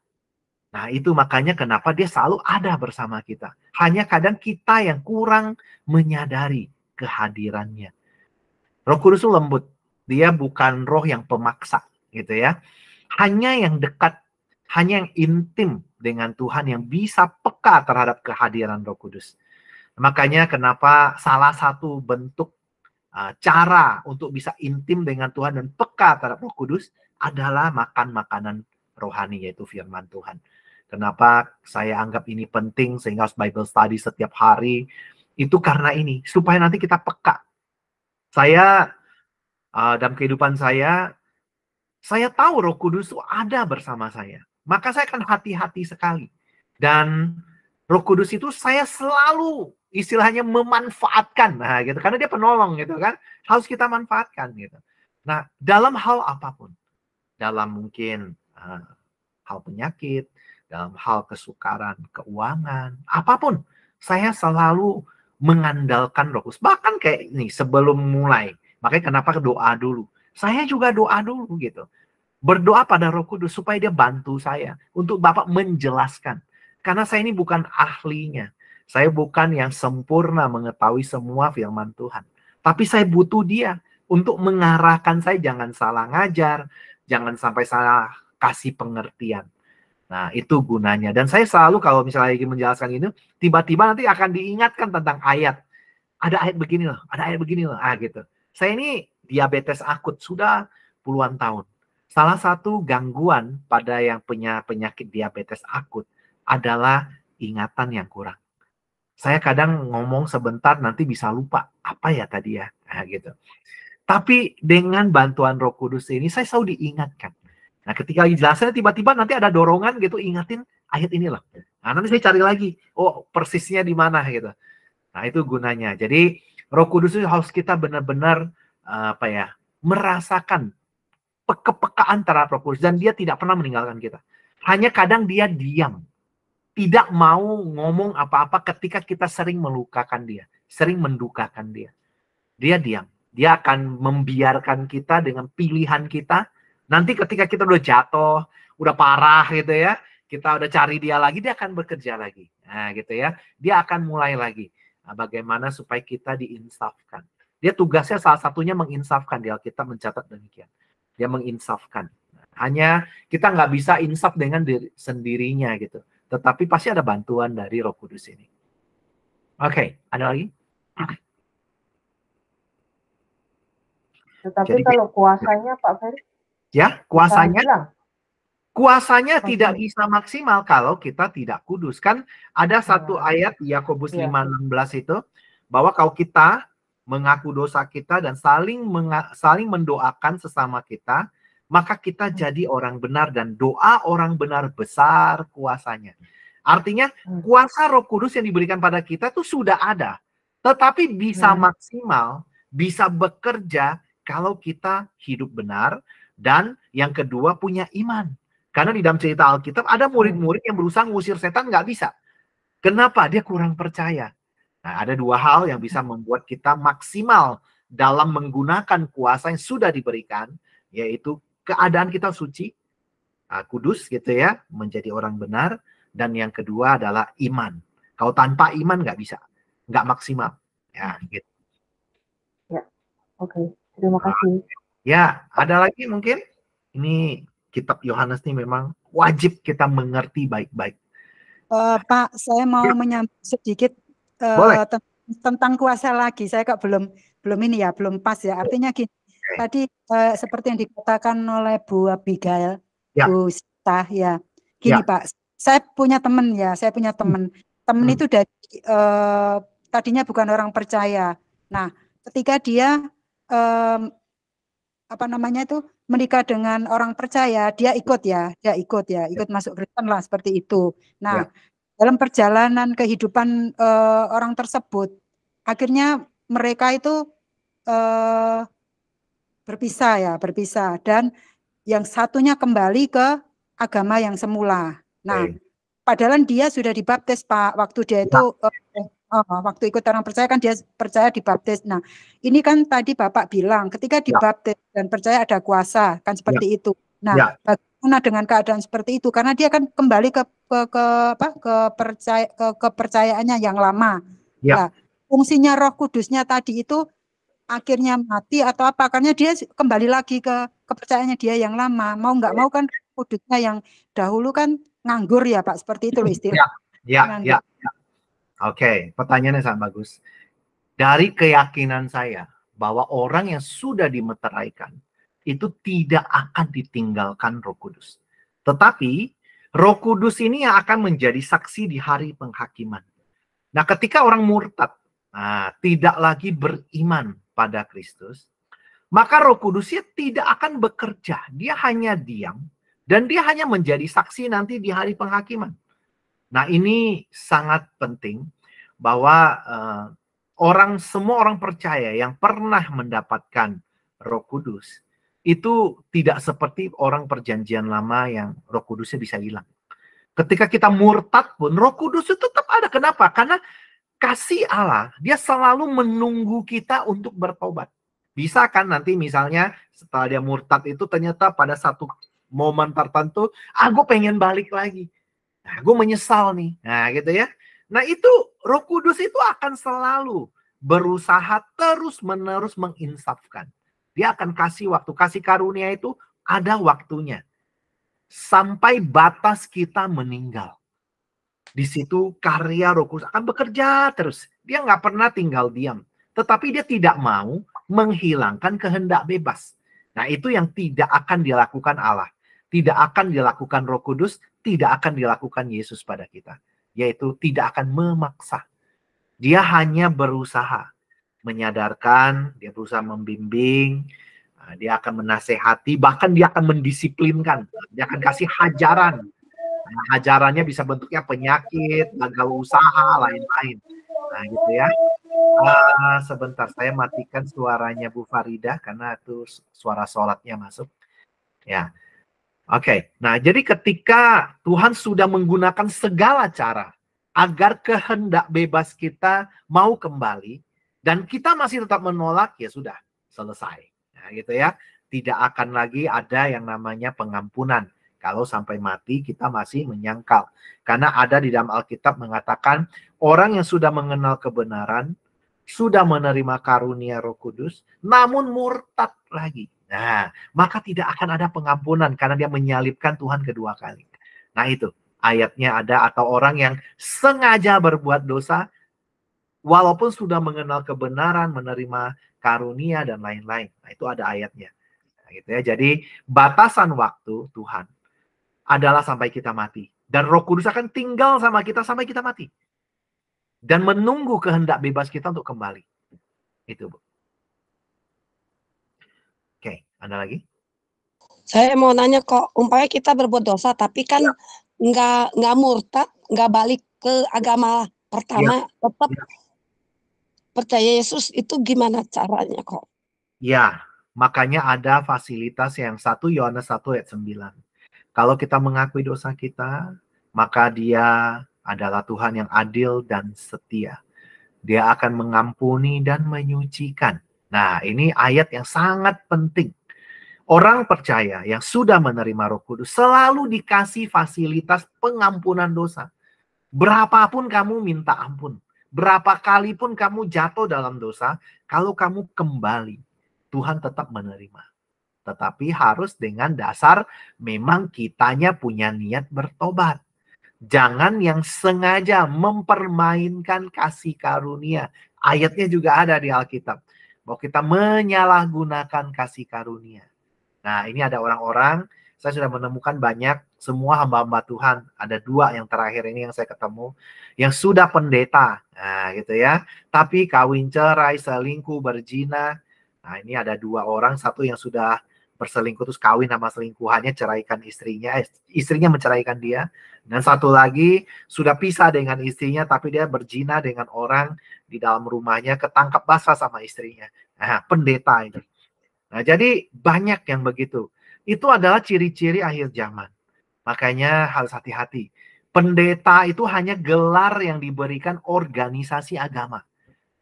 Nah, itu makanya kenapa dia selalu ada bersama kita. Hanya kadang kita yang kurang menyadari kehadirannya. Roh Kudus itu lembut. Dia bukan roh yang pemaksa gitu ya. Hanya yang dekat, hanya yang intim dengan Tuhan yang bisa peka terhadap kehadiran Roh Kudus. Makanya kenapa salah satu bentuk uh, cara untuk bisa intim dengan Tuhan dan peka terhadap Roh Kudus adalah makan makanan rohani yaitu firman Tuhan. Kenapa saya anggap ini penting sehingga harus Bible study setiap hari, itu karena ini supaya nanti kita peka saya uh, dalam kehidupan saya saya tahu Roh Kudus itu ada bersama saya maka saya akan hati-hati sekali dan Roh Kudus itu saya selalu istilahnya memanfaatkan nah gitu karena dia penolong gitu kan harus kita manfaatkan gitu nah dalam hal apapun dalam mungkin uh, hal penyakit dalam hal kesukaran keuangan apapun saya selalu mengandalkan roh kudus. Bahkan kayak ini sebelum mulai. Makanya kenapa doa dulu. Saya juga doa dulu gitu. Berdoa pada roh kudus supaya dia bantu saya. Untuk Bapak menjelaskan. Karena saya ini bukan ahlinya. Saya bukan yang sempurna mengetahui semua firman Tuhan. Tapi saya butuh dia untuk mengarahkan saya jangan salah ngajar. Jangan sampai salah kasih pengertian. Nah, itu gunanya. Dan saya selalu kalau misalnya ingin menjelaskan ini, tiba-tiba nanti akan diingatkan tentang ayat. Ada ayat begini loh, ada ayat begini loh, ah gitu. Saya ini diabetes akut sudah puluhan tahun. Salah satu gangguan pada yang punya penyakit diabetes akut adalah ingatan yang kurang. Saya kadang ngomong sebentar nanti bisa lupa apa ya tadi ya, nah, gitu. Tapi dengan bantuan Roh Kudus ini saya selalu diingatkan Nah, ketika jelasin tiba-tiba nanti ada dorongan gitu ingatin ayat ini loh. Nah, nanti saya cari lagi. Oh, persisnya di mana gitu. Nah, itu gunanya. Jadi Roh Kudus itu harus kita benar-benar eh, apa ya? merasakan kepekaan terhadap Roh Kudus dan dia tidak pernah meninggalkan kita. Hanya kadang dia diam. Tidak mau ngomong apa-apa ketika kita sering melukakan dia, sering mendukakan dia. Dia diam. Dia akan membiarkan kita dengan pilihan kita, Nanti ketika kita udah jatuh, udah parah gitu ya, kita udah cari dia lagi, dia akan bekerja lagi. Nah, gitu ya. Dia akan mulai lagi. Nah, bagaimana supaya kita diinsafkan. Dia tugasnya salah satunya menginsafkan. dia kita mencatat demikian. Dia menginsafkan. hanya kita nggak bisa insaf dengan diri, sendirinya gitu. Tetapi pasti ada bantuan dari roh kudus ini. Oke, okay, ada lagi? Tetapi Jadi, kalau kuasanya Pak Ferry Ya, nah, kuasanya kuasanya tidak bisa maksimal kalau kita tidak kudus. Kan ada iya. satu ayat Yakobus 5:16 iya. itu bahwa kalau kita mengaku dosa kita dan saling saling mendoakan sesama kita, maka kita hmm. jadi orang benar dan doa orang benar besar kuasanya. Artinya hmm. kuasa Roh Kudus yang diberikan pada kita itu sudah ada, tetapi bisa iya. maksimal, bisa bekerja kalau kita hidup benar, dan yang kedua punya iman. Karena di dalam cerita Alkitab ada murid-murid yang berusaha ngusir setan nggak bisa. Kenapa? Dia kurang percaya. Nah, ada dua hal yang bisa membuat kita maksimal dalam menggunakan kuasa yang sudah diberikan, yaitu keadaan kita suci, ah, kudus gitu ya, menjadi orang benar, dan yang kedua adalah iman. Kalau tanpa iman nggak bisa, nggak maksimal. Ya, gitu. Ya, oke. Okay. Terima kasih. Ya, ada lagi mungkin ini kitab Yohanes ini memang wajib kita mengerti baik-baik. Uh, Pak, saya mau ya. menyampaikan sedikit uh, tentang kuasa lagi. Saya kok belum belum ini ya, belum pas ya. Artinya gini, okay. tadi uh, seperti yang dikatakan oleh Bu Abigail, ya. Bu Sita ya. Gini ya. Pak, saya punya teman ya, saya punya hmm. teman. Teman hmm. itu dari uh, tadinya bukan orang percaya. Nah, ketika dia um, apa namanya itu menikah dengan orang percaya, dia ikut ya, dia ikut ya, ikut ya. masuk Kristen lah seperti itu. Nah, ya. dalam perjalanan kehidupan uh, orang tersebut, akhirnya mereka itu uh, berpisah ya, berpisah dan yang satunya kembali ke agama yang semula. Nah, ya. padahal dia sudah dibaptis Pak waktu dia ya. itu ya. uh, oh, waktu ikut orang percaya kan dia percaya di baptis. Nah, ini kan tadi Bapak bilang ketika ya. dibaptis ya. dan percaya ada kuasa, kan seperti ya. itu. Nah, ya. bagaimana dengan keadaan seperti itu? Karena dia kan kembali ke ke, ke apa? ke percaya ke kepercayaannya yang lama. Ya. Nah, fungsinya Roh Kudusnya tadi itu akhirnya mati atau apa? Karena dia kembali lagi ke kepercayaannya dia yang lama. Mau nggak mau kan Kudusnya yang dahulu kan nganggur ya Pak, seperti itu loh istilahnya. Ya. ya, ya. Oke, okay, pertanyaannya sangat bagus. Dari keyakinan saya bahwa orang yang sudah dimeteraikan itu tidak akan ditinggalkan Roh Kudus. Tetapi Roh Kudus ini yang akan menjadi saksi di hari penghakiman. Nah, ketika orang murtad, nah, tidak lagi beriman pada Kristus, maka Roh Kudusnya tidak akan bekerja. Dia hanya diam dan dia hanya menjadi saksi nanti di hari penghakiman. Nah, ini sangat penting bahwa uh, orang semua orang percaya yang pernah mendapatkan Roh Kudus itu tidak seperti orang perjanjian lama yang Roh Kudusnya bisa hilang. Ketika kita murtad pun Roh Kudus itu tetap ada. Kenapa? Karena kasih Allah dia selalu menunggu kita untuk bertobat. Bisa kan nanti misalnya setelah dia murtad itu ternyata pada satu momen tertentu, ah pengen balik lagi. Nah, gue menyesal nih. Nah gitu ya. Nah itu roh kudus itu akan selalu berusaha terus-menerus menginsafkan. Dia akan kasih waktu. Kasih karunia itu ada waktunya. Sampai batas kita meninggal. Di situ karya roh kudus akan bekerja terus. Dia nggak pernah tinggal diam. Tetapi dia tidak mau menghilangkan kehendak bebas. Nah itu yang tidak akan dilakukan Allah. Tidak akan dilakukan roh kudus, tidak akan dilakukan Yesus pada kita yaitu tidak akan memaksa. Dia hanya berusaha menyadarkan, dia berusaha membimbing, ah, dia akan menasehati, bahkan dia akan mendisiplinkan, dia akan kasih hajaran. Nah, hajarannya bisa bentuknya penyakit, gagal usaha, lain-lain. Nah gitu ya. Uh, sebentar, saya matikan suaranya Bu Farida karena itu suara sholatnya masuk. Ya, Oke, okay. nah jadi ketika Tuhan sudah menggunakan segala cara agar kehendak bebas kita mau kembali dan kita masih tetap menolak, ya sudah selesai. Nah, gitu ya, tidak akan lagi ada yang namanya pengampunan. Kalau sampai mati kita masih menyangkal. Karena ada di dalam Alkitab mengatakan orang yang sudah mengenal kebenaran, sudah menerima karunia Roh Kudus, namun murtad lagi. Nah, maka tidak akan ada pengampunan karena dia menyalibkan Tuhan kedua kali. Nah, itu ayatnya ada atau orang yang sengaja berbuat dosa walaupun sudah mengenal kebenaran, menerima karunia dan lain-lain. Nah, itu ada ayatnya. Nah, gitu ya. Jadi, batasan waktu Tuhan adalah sampai kita mati dan Roh Kudus akan tinggal sama kita sampai kita mati dan menunggu kehendak bebas kita untuk kembali. Itu, Bu. Ada lagi? Saya mau nanya kok umpamanya kita berbuat dosa tapi kan ya. nggak nggak murtad, nggak balik ke agama pertama, ya. tetap ya. percaya Yesus itu gimana caranya kok? Ya, makanya ada fasilitas yang satu Yohanes 1 ayat 9. Kalau kita mengakui dosa kita, maka dia adalah Tuhan yang adil dan setia. Dia akan mengampuni dan menyucikan. Nah, ini ayat yang sangat penting. Orang percaya yang sudah menerima Roh Kudus selalu dikasih fasilitas pengampunan dosa. Berapapun kamu minta ampun, berapa kali pun kamu jatuh dalam dosa, kalau kamu kembali, Tuhan tetap menerima. Tetapi harus dengan dasar memang kitanya punya niat bertobat. Jangan yang sengaja mempermainkan kasih karunia. Ayatnya juga ada di Alkitab. Bahwa kita menyalahgunakan kasih karunia Nah, ini ada orang-orang, saya sudah menemukan banyak, semua hamba-hamba Tuhan. Ada dua yang terakhir ini yang saya ketemu, yang sudah pendeta, nah, gitu ya. Tapi kawin cerai, selingkuh, berjina Nah, ini ada dua orang, satu yang sudah berselingkuh terus kawin sama selingkuhannya ceraikan istrinya eh, istrinya menceraikan dia dan satu lagi sudah pisah dengan istrinya tapi dia berzina dengan orang di dalam rumahnya ketangkap basah sama istrinya nah, pendeta ini Nah, jadi banyak yang begitu. Itu adalah ciri-ciri akhir zaman. Makanya harus hati-hati. Pendeta itu hanya gelar yang diberikan organisasi agama.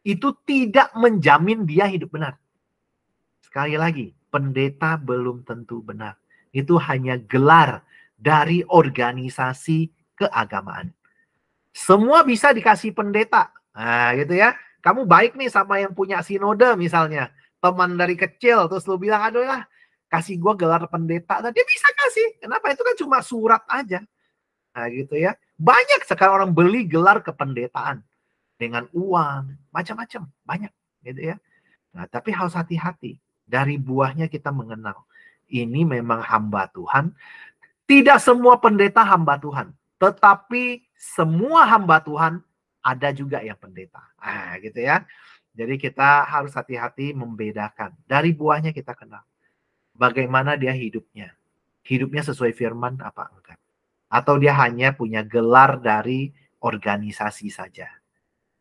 Itu tidak menjamin dia hidup benar. Sekali lagi, pendeta belum tentu benar. Itu hanya gelar dari organisasi keagamaan. Semua bisa dikasih pendeta. Nah, gitu ya. Kamu baik nih sama yang punya sinode misalnya teman dari kecil terus lu bilang aduh lah kasih gua gelar pendeta nah, dia bisa kasih kenapa itu kan cuma surat aja nah gitu ya banyak sekarang orang beli gelar kependetaan dengan uang macam-macam banyak gitu ya nah tapi harus hati-hati dari buahnya kita mengenal ini memang hamba Tuhan tidak semua pendeta hamba Tuhan tetapi semua hamba Tuhan ada juga yang pendeta ah gitu ya jadi kita harus hati-hati membedakan. Dari buahnya kita kenal. Bagaimana dia hidupnya. Hidupnya sesuai firman apa enggak. Atau dia hanya punya gelar dari organisasi saja.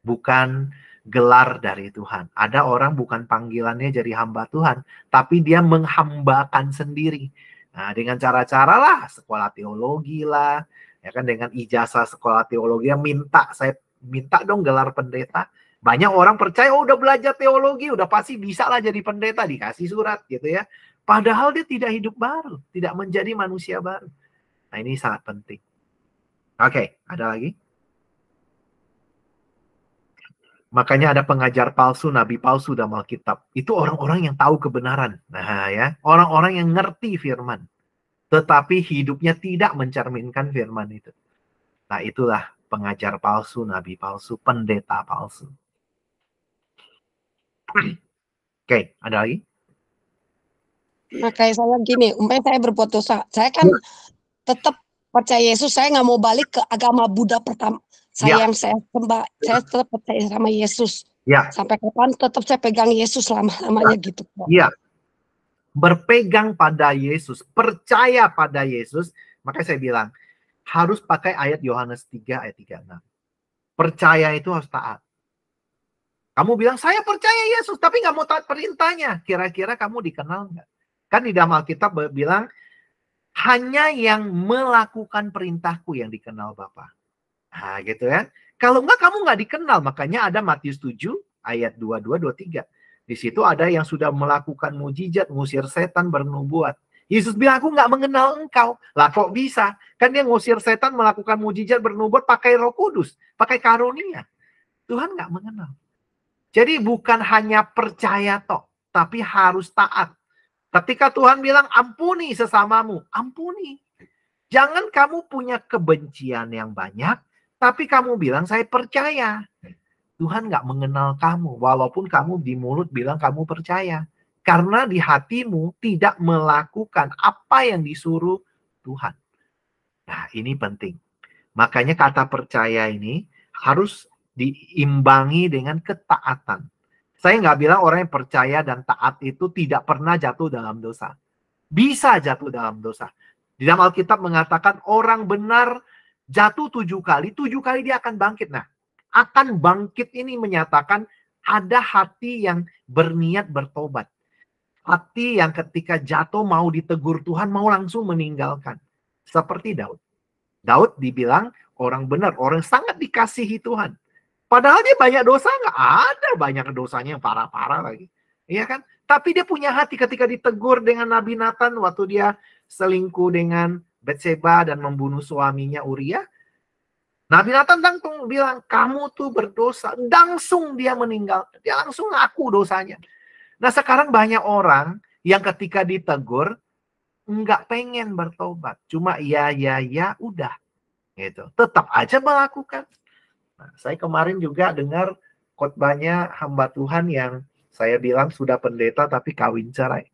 Bukan gelar dari Tuhan. Ada orang bukan panggilannya jadi hamba Tuhan. Tapi dia menghambakan sendiri. Nah, dengan cara-cara lah, sekolah teologi lah, ya kan dengan ijazah sekolah teologi yang minta saya minta dong gelar pendeta banyak orang percaya, oh udah belajar teologi, udah pasti bisa lah jadi pendeta, dikasih surat gitu ya. Padahal dia tidak hidup baru, tidak menjadi manusia baru. Nah ini sangat penting. Oke, okay, ada lagi? Makanya ada pengajar palsu, nabi palsu dalam Alkitab. Itu orang-orang yang tahu kebenaran. Nah ya, orang-orang yang ngerti firman. Tetapi hidupnya tidak mencerminkan firman itu. Nah itulah pengajar palsu, nabi palsu, pendeta palsu. Oke, okay, ada lagi? Makanya saya gini, umpamanya saya berbuat dosa, saya kan iya. tetap percaya Yesus, saya nggak mau balik ke agama Buddha pertama. Saya ya. yang saya sembah, saya tetap percaya sama Yesus. Ya. Sampai kapan tetap saya pegang Yesus lama-lamanya ya. gitu. Iya. Berpegang pada Yesus, percaya pada Yesus, makanya saya bilang harus pakai ayat Yohanes 3 ayat 36. Percaya itu harus taat. Kamu bilang, saya percaya Yesus, tapi nggak mau taat perintahnya. Kira-kira kamu dikenal nggak? Kan di dalam Alkitab bilang, hanya yang melakukan perintahku yang dikenal Bapa. Nah gitu ya. Kalau enggak kamu nggak dikenal. Makanya ada Matius 7 ayat 22 23. Di situ ada yang sudah melakukan mujizat, ngusir setan, bernubuat. Yesus bilang, aku nggak mengenal engkau. Lah kok bisa? Kan dia ngusir setan, melakukan mujizat, bernubuat pakai roh kudus, pakai karunia. Tuhan nggak mengenal. Jadi bukan hanya percaya tok, tapi harus taat. Ketika Tuhan bilang ampuni sesamamu, ampuni. Jangan kamu punya kebencian yang banyak, tapi kamu bilang saya percaya. Tuhan nggak mengenal kamu, walaupun kamu di mulut bilang kamu percaya. Karena di hatimu tidak melakukan apa yang disuruh Tuhan. Nah ini penting. Makanya kata percaya ini harus diimbangi dengan ketaatan. Saya nggak bilang orang yang percaya dan taat itu tidak pernah jatuh dalam dosa. Bisa jatuh dalam dosa. Di dalam Alkitab mengatakan orang benar jatuh tujuh kali, tujuh kali dia akan bangkit. Nah, akan bangkit ini menyatakan ada hati yang berniat bertobat. Hati yang ketika jatuh mau ditegur Tuhan, mau langsung meninggalkan. Seperti Daud. Daud dibilang orang benar, orang sangat dikasihi Tuhan. Padahal dia banyak dosa nggak ada banyak dosanya yang parah-parah lagi. Iya kan? Tapi dia punya hati ketika ditegur dengan Nabi Nathan waktu dia selingkuh dengan Betseba dan membunuh suaminya Uria. Nabi Nathan langsung bilang, kamu tuh berdosa. Langsung dia meninggal. Dia langsung ngaku dosanya. Nah sekarang banyak orang yang ketika ditegur, nggak pengen bertobat. Cuma ya, ya, ya, udah. gitu Tetap aja melakukan. Nah, saya kemarin juga dengar kotbahnya hamba Tuhan yang saya bilang sudah pendeta tapi kawin cerai.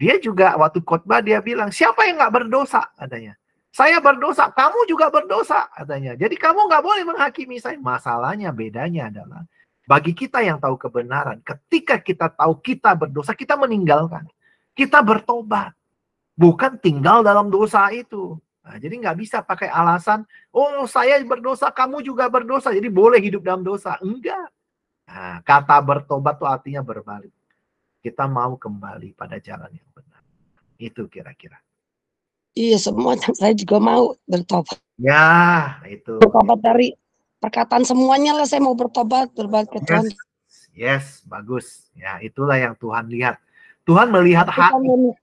Dia juga waktu khotbah dia bilang, siapa yang nggak berdosa Adanya. Saya berdosa, kamu juga berdosa Adanya. Jadi kamu nggak boleh menghakimi saya. Masalahnya bedanya adalah bagi kita yang tahu kebenaran, ketika kita tahu kita berdosa, kita meninggalkan. Kita bertobat. Bukan tinggal dalam dosa itu. Nah, jadi nggak bisa pakai alasan, oh saya berdosa, kamu juga berdosa, jadi boleh hidup dalam dosa. Enggak. Nah, kata bertobat itu artinya berbalik. Kita mau kembali pada jalan yang benar. Itu kira-kira. Iya, semua saya juga mau bertobat. Ya, itu. Bertobat dari perkataan semuanya lah saya mau bertobat, berbalik ke yes. Yes, bagus. Ya, itulah yang Tuhan lihat. Tuhan melihat hati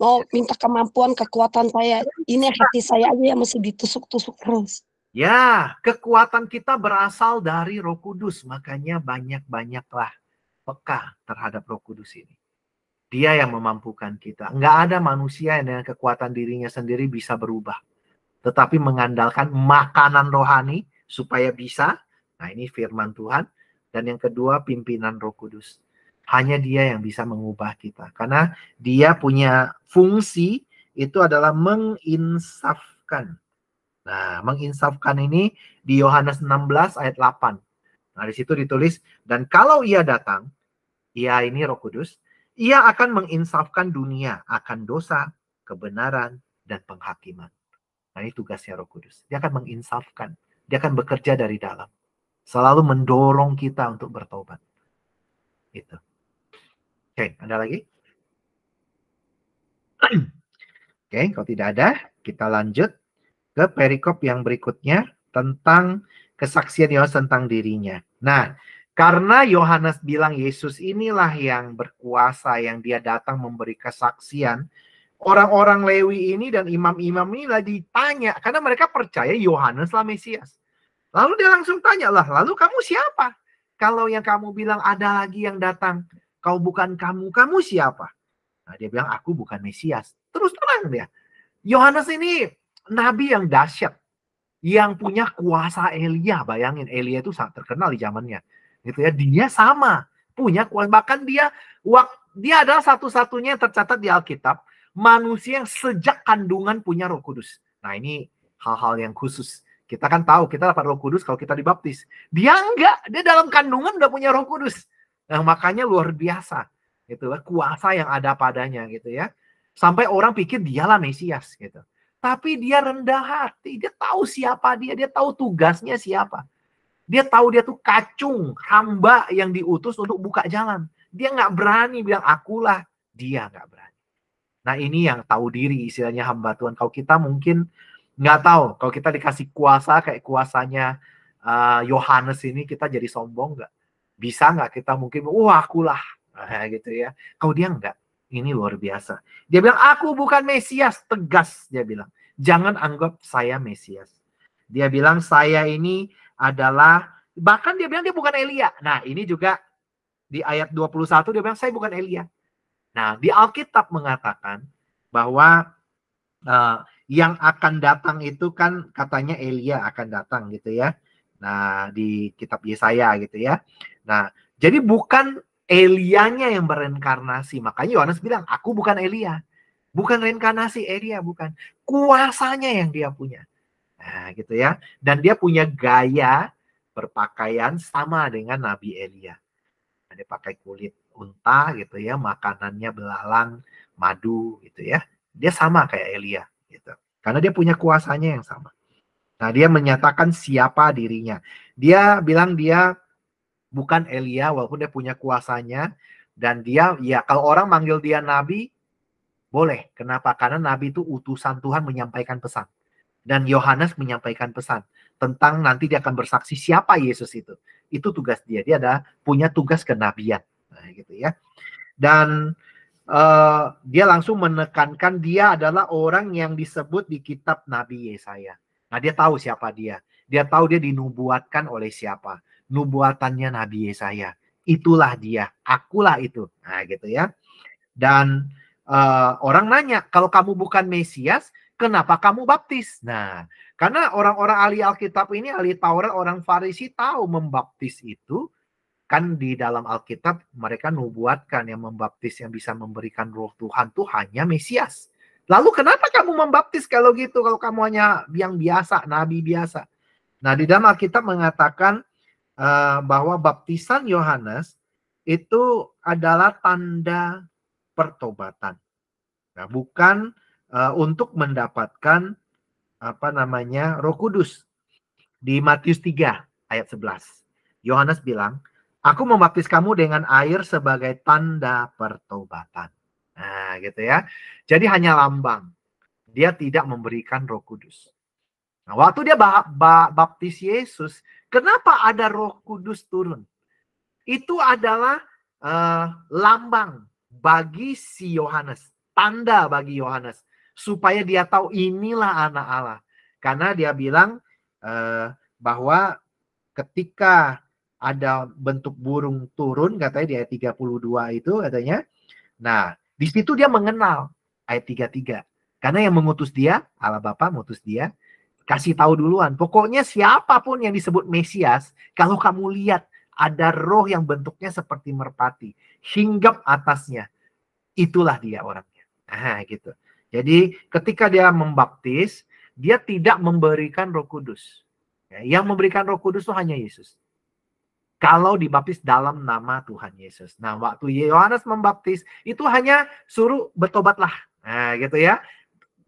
mau minta kemampuan kekuatan saya ini hati saya aja yang mesti ditusuk-tusuk terus ya kekuatan kita berasal dari Roh Kudus makanya banyak-banyaklah peka terhadap Roh Kudus ini dia yang memampukan kita nggak ada manusia yang dengan kekuatan dirinya sendiri bisa berubah tetapi mengandalkan makanan rohani supaya bisa nah ini firman Tuhan dan yang kedua pimpinan Roh Kudus hanya dia yang bisa mengubah kita karena dia punya fungsi itu adalah menginsafkan. Nah, menginsafkan ini di Yohanes 16 ayat 8. Nah, di situ ditulis dan kalau ia datang, ia ini Roh Kudus, ia akan menginsafkan dunia akan dosa, kebenaran dan penghakiman. Nah, ini tugasnya Roh Kudus. Dia akan menginsafkan, dia akan bekerja dari dalam. Selalu mendorong kita untuk bertobat. Itu. Oke, ada lagi? Oke, kalau tidak ada, kita lanjut ke perikop yang berikutnya tentang kesaksian Yohanes tentang dirinya. Nah, karena Yohanes bilang Yesus inilah yang berkuasa, yang dia datang memberi kesaksian, orang-orang Lewi ini dan imam-imam ini inilah ditanya, karena mereka percaya Yohaneslah Mesias. Lalu dia langsung tanya, lah lalu kamu siapa? Kalau yang kamu bilang ada lagi yang datang. Kau bukan kamu, kamu siapa? Nah, dia bilang, aku bukan Mesias. Terus terang dia. Yohanes ini nabi yang dahsyat. Yang punya kuasa Elia. Bayangin, Elia itu sangat terkenal di zamannya. Gitu ya. Dia sama. Punya kuasa. Bahkan dia, waktu dia adalah satu-satunya yang tercatat di Alkitab manusia yang sejak kandungan punya Roh Kudus. Nah, ini hal-hal yang khusus. Kita kan tahu kita dapat Roh Kudus kalau kita dibaptis. Dia enggak, dia dalam kandungan udah punya Roh Kudus. Nah, makanya luar biasa gitu ya, kuasa yang ada padanya gitu ya. Sampai orang pikir dialah Mesias gitu. Tapi dia rendah hati, dia tahu siapa dia, dia tahu tugasnya siapa. Dia tahu dia tuh kacung, hamba yang diutus untuk buka jalan. Dia nggak berani bilang akulah, dia nggak berani. Nah ini yang tahu diri istilahnya hamba Tuhan. Kalau kita mungkin nggak tahu, kalau kita dikasih kuasa kayak kuasanya eh, Yohanes uh, ini kita jadi sombong nggak? bisa nggak kita mungkin wah akulah nah, gitu ya Kau dia nggak ini luar biasa dia bilang aku bukan Mesias tegas dia bilang jangan anggap saya Mesias dia bilang saya ini adalah bahkan dia bilang dia bukan Elia nah ini juga di ayat 21 dia bilang saya bukan Elia nah di Alkitab mengatakan bahwa uh, yang akan datang itu kan katanya Elia akan datang gitu ya. Nah, di kitab Yesaya gitu ya. Nah, jadi bukan Elianya yang berenkarnasi. Makanya Yohanes bilang, aku bukan Elia. Bukan reinkarnasi Elia, bukan. Kuasanya yang dia punya. Nah, gitu ya. Dan dia punya gaya berpakaian sama dengan Nabi Elia. Nah, dia pakai kulit unta gitu ya, makanannya belalang, madu gitu ya. Dia sama kayak Elia gitu. Karena dia punya kuasanya yang sama. Nah, dia menyatakan siapa dirinya. Dia bilang dia bukan Elia walaupun dia punya kuasanya dan dia ya kalau orang manggil dia nabi boleh. Kenapa? Karena nabi itu utusan Tuhan menyampaikan pesan. Dan Yohanes menyampaikan pesan tentang nanti dia akan bersaksi siapa Yesus itu. Itu tugas dia. Dia ada punya tugas kenabian. Nah, gitu ya. Dan uh, dia langsung menekankan dia adalah orang yang disebut di kitab Nabi Yesaya. Nah, dia tahu siapa dia. Dia tahu dia dinubuatkan oleh siapa nubuatannya Nabi Yesaya. Itulah dia, akulah itu. Nah, gitu ya. Dan uh, orang nanya, kalau kamu bukan Mesias, kenapa kamu baptis? Nah, karena orang-orang ahli Alkitab ini, ahli Taurat, orang Farisi tahu membaptis itu kan di dalam Alkitab mereka nubuatkan yang membaptis yang bisa memberikan roh Tuhan itu hanya Mesias. Lalu kenapa kamu membaptis kalau gitu kalau kamu hanya yang biasa, nabi biasa? Nah, di dalam Alkitab mengatakan Eh, bahwa baptisan Yohanes itu adalah tanda pertobatan. Nah, bukan eh, untuk mendapatkan apa namanya Roh Kudus. Di Matius 3 ayat 11. Yohanes bilang, "Aku membaptis kamu dengan air sebagai tanda pertobatan." Nah, gitu ya. Jadi hanya lambang. Dia tidak memberikan Roh Kudus. Nah, waktu dia baptis Yesus, kenapa ada Roh Kudus turun? Itu adalah uh, lambang bagi si Yohanes, tanda bagi Yohanes supaya dia tahu inilah anak Allah. Karena dia bilang uh, bahwa ketika ada bentuk burung turun katanya di ayat 32 itu katanya. Nah, di situ dia mengenal ayat 33. Karena yang mengutus dia Allah Bapa, mengutus dia kasih tahu duluan. Pokoknya siapapun yang disebut Mesias, kalau kamu lihat ada roh yang bentuknya seperti merpati, hinggap atasnya, itulah dia orangnya. Nah, gitu. Jadi ketika dia membaptis, dia tidak memberikan roh kudus. Ya, yang memberikan roh kudus itu hanya Yesus. Kalau dibaptis dalam nama Tuhan Yesus. Nah, waktu Yohanes membaptis, itu hanya suruh bertobatlah. Nah, gitu ya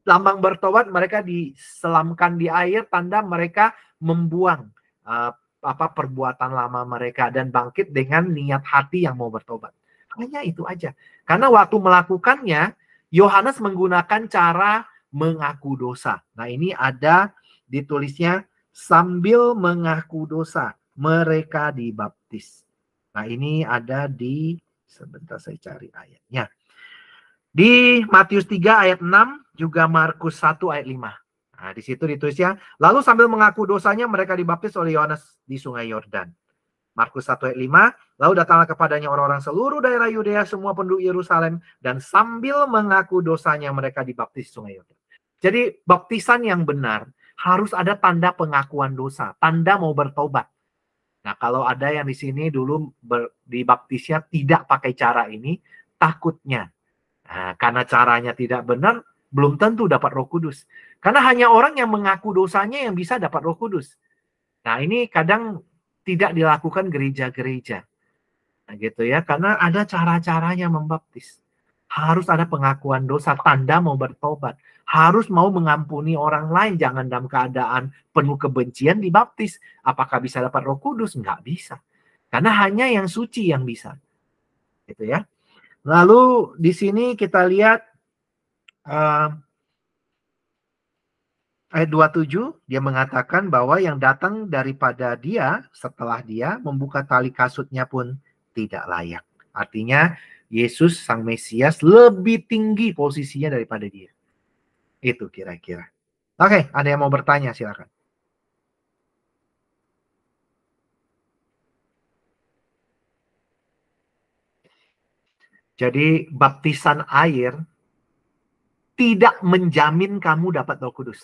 lambang bertobat mereka diselamkan di air tanda mereka membuang uh, apa perbuatan lama mereka dan bangkit dengan niat hati yang mau bertobat. Hanya itu aja. Karena waktu melakukannya Yohanes menggunakan cara mengaku dosa. Nah, ini ada ditulisnya sambil mengaku dosa mereka dibaptis. Nah, ini ada di sebentar saya cari ayatnya. Di Matius 3 ayat 6 juga Markus 1 ayat 5. Nah, di situ ditulisnya, lalu sambil mengaku dosanya mereka dibaptis oleh Yohanes di Sungai Yordan. Markus 1 ayat 5, lalu datanglah kepadanya orang-orang seluruh daerah Yudea, semua penduduk Yerusalem, dan sambil mengaku dosanya mereka dibaptis sungai Yordan. Jadi baptisan yang benar harus ada tanda pengakuan dosa, tanda mau bertobat. Nah kalau ada yang di sini dulu dibaptisnya tidak pakai cara ini, takutnya Nah, karena caranya tidak benar, belum tentu dapat Roh Kudus. Karena hanya orang yang mengaku dosanya yang bisa dapat Roh Kudus. Nah, ini kadang tidak dilakukan gereja-gereja. Nah, gitu ya, karena ada cara cara yang membaptis. Harus ada pengakuan dosa, tanda mau bertobat. Harus mau mengampuni orang lain, jangan dalam keadaan penuh kebencian dibaptis. Apakah bisa dapat roh kudus? Enggak bisa. Karena hanya yang suci yang bisa. Gitu ya. Lalu di sini kita lihat uh, ayat 27 dia mengatakan bahwa yang datang daripada dia setelah dia membuka tali kasutnya pun tidak layak. Artinya Yesus sang Mesias lebih tinggi posisinya daripada dia. Itu kira-kira. Oke, ada yang mau bertanya silakan. Jadi baptisan air tidak menjamin kamu dapat Roh Kudus.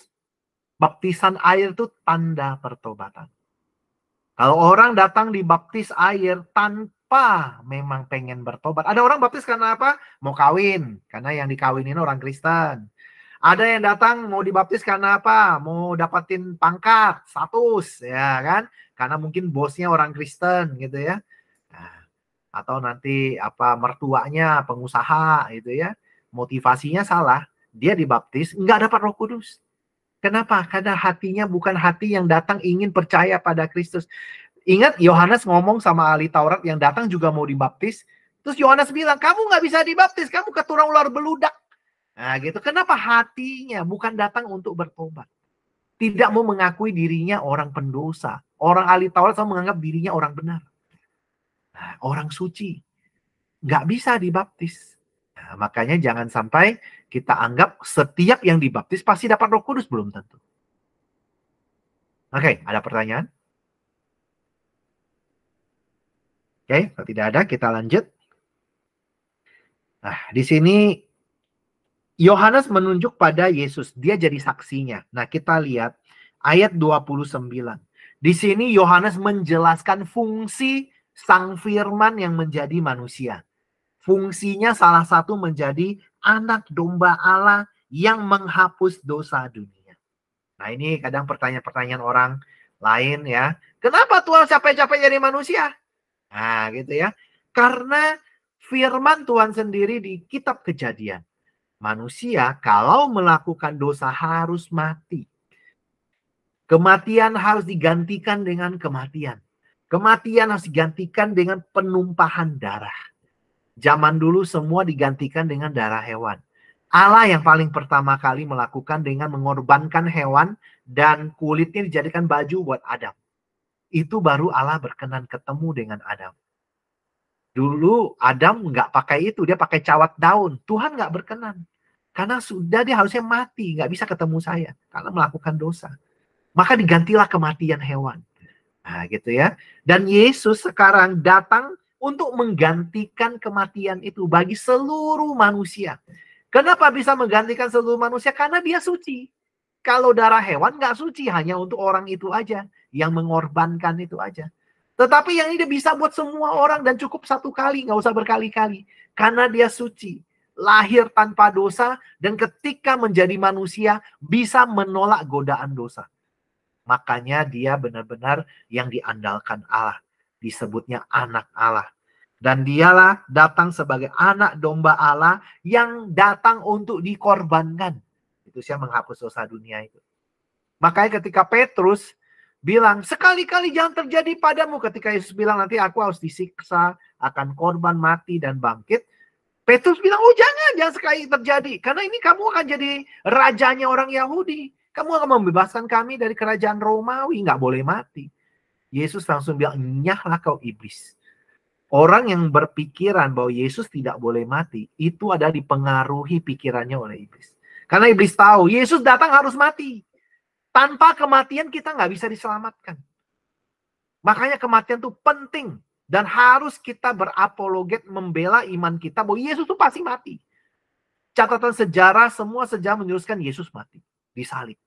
Baptisan air itu tanda pertobatan. Kalau orang datang di baptis air tanpa memang pengen bertobat. Ada orang baptis karena apa? Mau kawin. Karena yang dikawinin orang Kristen. Ada yang datang mau dibaptis karena apa? Mau dapatin pangkat, status, ya kan? Karena mungkin bosnya orang Kristen gitu ya atau nanti apa mertuanya pengusaha gitu ya motivasinya salah dia dibaptis nggak dapat roh kudus kenapa karena hatinya bukan hati yang datang ingin percaya pada Kristus ingat Yohanes ngomong sama ahli Taurat yang datang juga mau dibaptis terus Yohanes bilang kamu nggak bisa dibaptis kamu keturunan ular beludak nah gitu kenapa hatinya bukan datang untuk bertobat tidak mau mengakui dirinya orang pendosa orang ahli Taurat sama menganggap dirinya orang benar orang suci. Nggak bisa dibaptis. Nah, makanya jangan sampai kita anggap setiap yang dibaptis pasti dapat roh kudus. Belum tentu. Oke, okay, ada pertanyaan? Oke, okay, kalau tidak ada kita lanjut. Nah, di sini Yohanes menunjuk pada Yesus, dia jadi saksinya. Nah, kita lihat ayat 29. Di sini Yohanes menjelaskan fungsi sang firman yang menjadi manusia. Fungsinya salah satu menjadi anak domba Allah yang menghapus dosa dunia. Nah ini kadang pertanyaan-pertanyaan orang lain ya. Kenapa Tuhan capek-capek jadi manusia? Nah gitu ya. Karena firman Tuhan sendiri di kitab kejadian. Manusia kalau melakukan dosa harus mati. Kematian harus digantikan dengan kematian. Kematian harus digantikan dengan penumpahan darah. Zaman dulu semua digantikan dengan darah hewan. Allah yang paling pertama kali melakukan dengan mengorbankan hewan dan kulitnya dijadikan baju buat Adam. Itu baru Allah berkenan ketemu dengan Adam. Dulu Adam nggak pakai itu, dia pakai cawat daun. Tuhan nggak berkenan. Karena sudah dia harusnya mati, nggak bisa ketemu saya. Karena melakukan dosa. Maka digantilah kematian hewan. Nah, gitu ya. Dan Yesus sekarang datang untuk menggantikan kematian itu bagi seluruh manusia. Kenapa bisa menggantikan seluruh manusia? Karena dia suci. Kalau darah hewan nggak suci, hanya untuk orang itu aja yang mengorbankan itu aja. Tetapi yang ini bisa buat semua orang dan cukup satu kali, nggak usah berkali-kali. Karena dia suci, lahir tanpa dosa, dan ketika menjadi manusia bisa menolak godaan dosa. Makanya dia benar-benar yang diandalkan Allah. Disebutnya anak Allah. Dan dialah datang sebagai anak domba Allah yang datang untuk dikorbankan. Itu saya menghapus dosa dunia itu. Makanya ketika Petrus bilang, sekali-kali jangan terjadi padamu. Ketika Yesus bilang, nanti aku harus disiksa, akan korban mati dan bangkit. Petrus bilang, oh jangan, jangan sekali terjadi. Karena ini kamu akan jadi rajanya orang Yahudi. Kamu akan membebaskan kami dari kerajaan Romawi, nggak boleh mati. Yesus langsung bilang, nyahlah kau iblis. Orang yang berpikiran bahwa Yesus tidak boleh mati, itu ada dipengaruhi pikirannya oleh iblis. Karena iblis tahu, Yesus datang harus mati. Tanpa kematian kita nggak bisa diselamatkan. Makanya kematian itu penting. Dan harus kita berapologet membela iman kita bahwa Yesus itu pasti mati. Catatan sejarah, semua sejarah menyuruhkan Yesus mati disalib.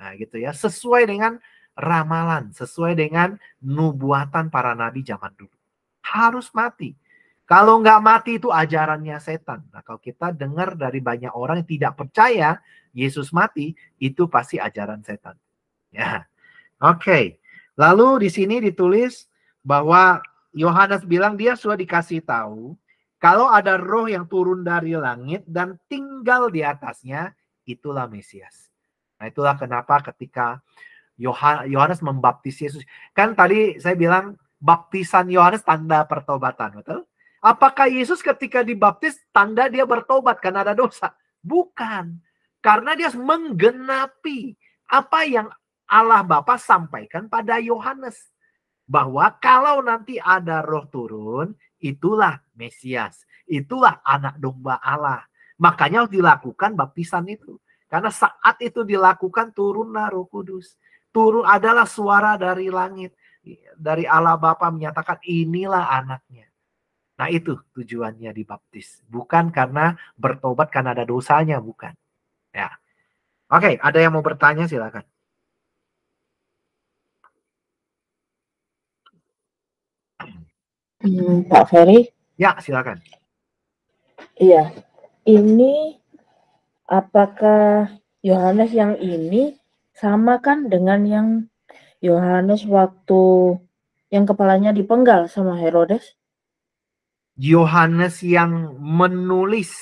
Nah, gitu ya. Sesuai dengan ramalan, sesuai dengan nubuatan para nabi zaman dulu. Harus mati. Kalau nggak mati itu ajarannya setan. Nah, kalau kita dengar dari banyak orang yang tidak percaya Yesus mati, itu pasti ajaran setan. Ya. Oke. Okay. Lalu di sini ditulis bahwa Yohanes bilang dia sudah dikasih tahu kalau ada roh yang turun dari langit dan tinggal di atasnya, itulah Mesias. Nah itulah kenapa ketika Yohanes membaptis Yesus. Kan tadi saya bilang baptisan Yohanes tanda pertobatan, betul? Apakah Yesus ketika dibaptis tanda dia bertobat karena ada dosa? Bukan. Karena dia menggenapi apa yang Allah Bapa sampaikan pada Yohanes bahwa kalau nanti ada roh turun, itulah Mesias, itulah anak domba Allah. Makanya harus dilakukan baptisan itu. Karena saat itu dilakukan turunlah Roh Kudus. Turun adalah suara dari langit dari Allah Bapa menyatakan inilah anaknya. Nah itu tujuannya dibaptis. Bukan karena bertobat karena ada dosanya, bukan. Ya. Oke, ada yang mau bertanya silakan. Hmm, Pak Ferry. Ya, silakan. Iya. Ini apakah Yohanes yang ini sama kan dengan yang Yohanes waktu yang kepalanya dipenggal sama Herodes? Yohanes yang menulis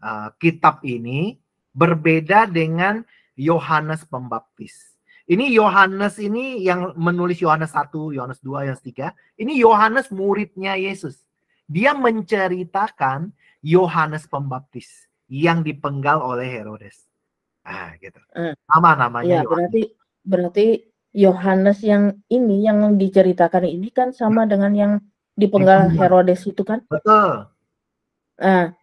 uh, kitab ini berbeda dengan Yohanes Pembaptis. Ini Yohanes ini yang menulis Yohanes 1, Yohanes 2, Yohanes 3. Ini Yohanes muridnya Yesus. Dia menceritakan Yohanes Pembaptis yang dipenggal oleh Herodes. Ah, gitu. Eh, Nama namanya. Ya, Yohanes. berarti berarti Yohanes yang ini yang diceritakan ini kan sama nah. dengan yang dipenggal ya, Herodes itu kan? Betul. Nah,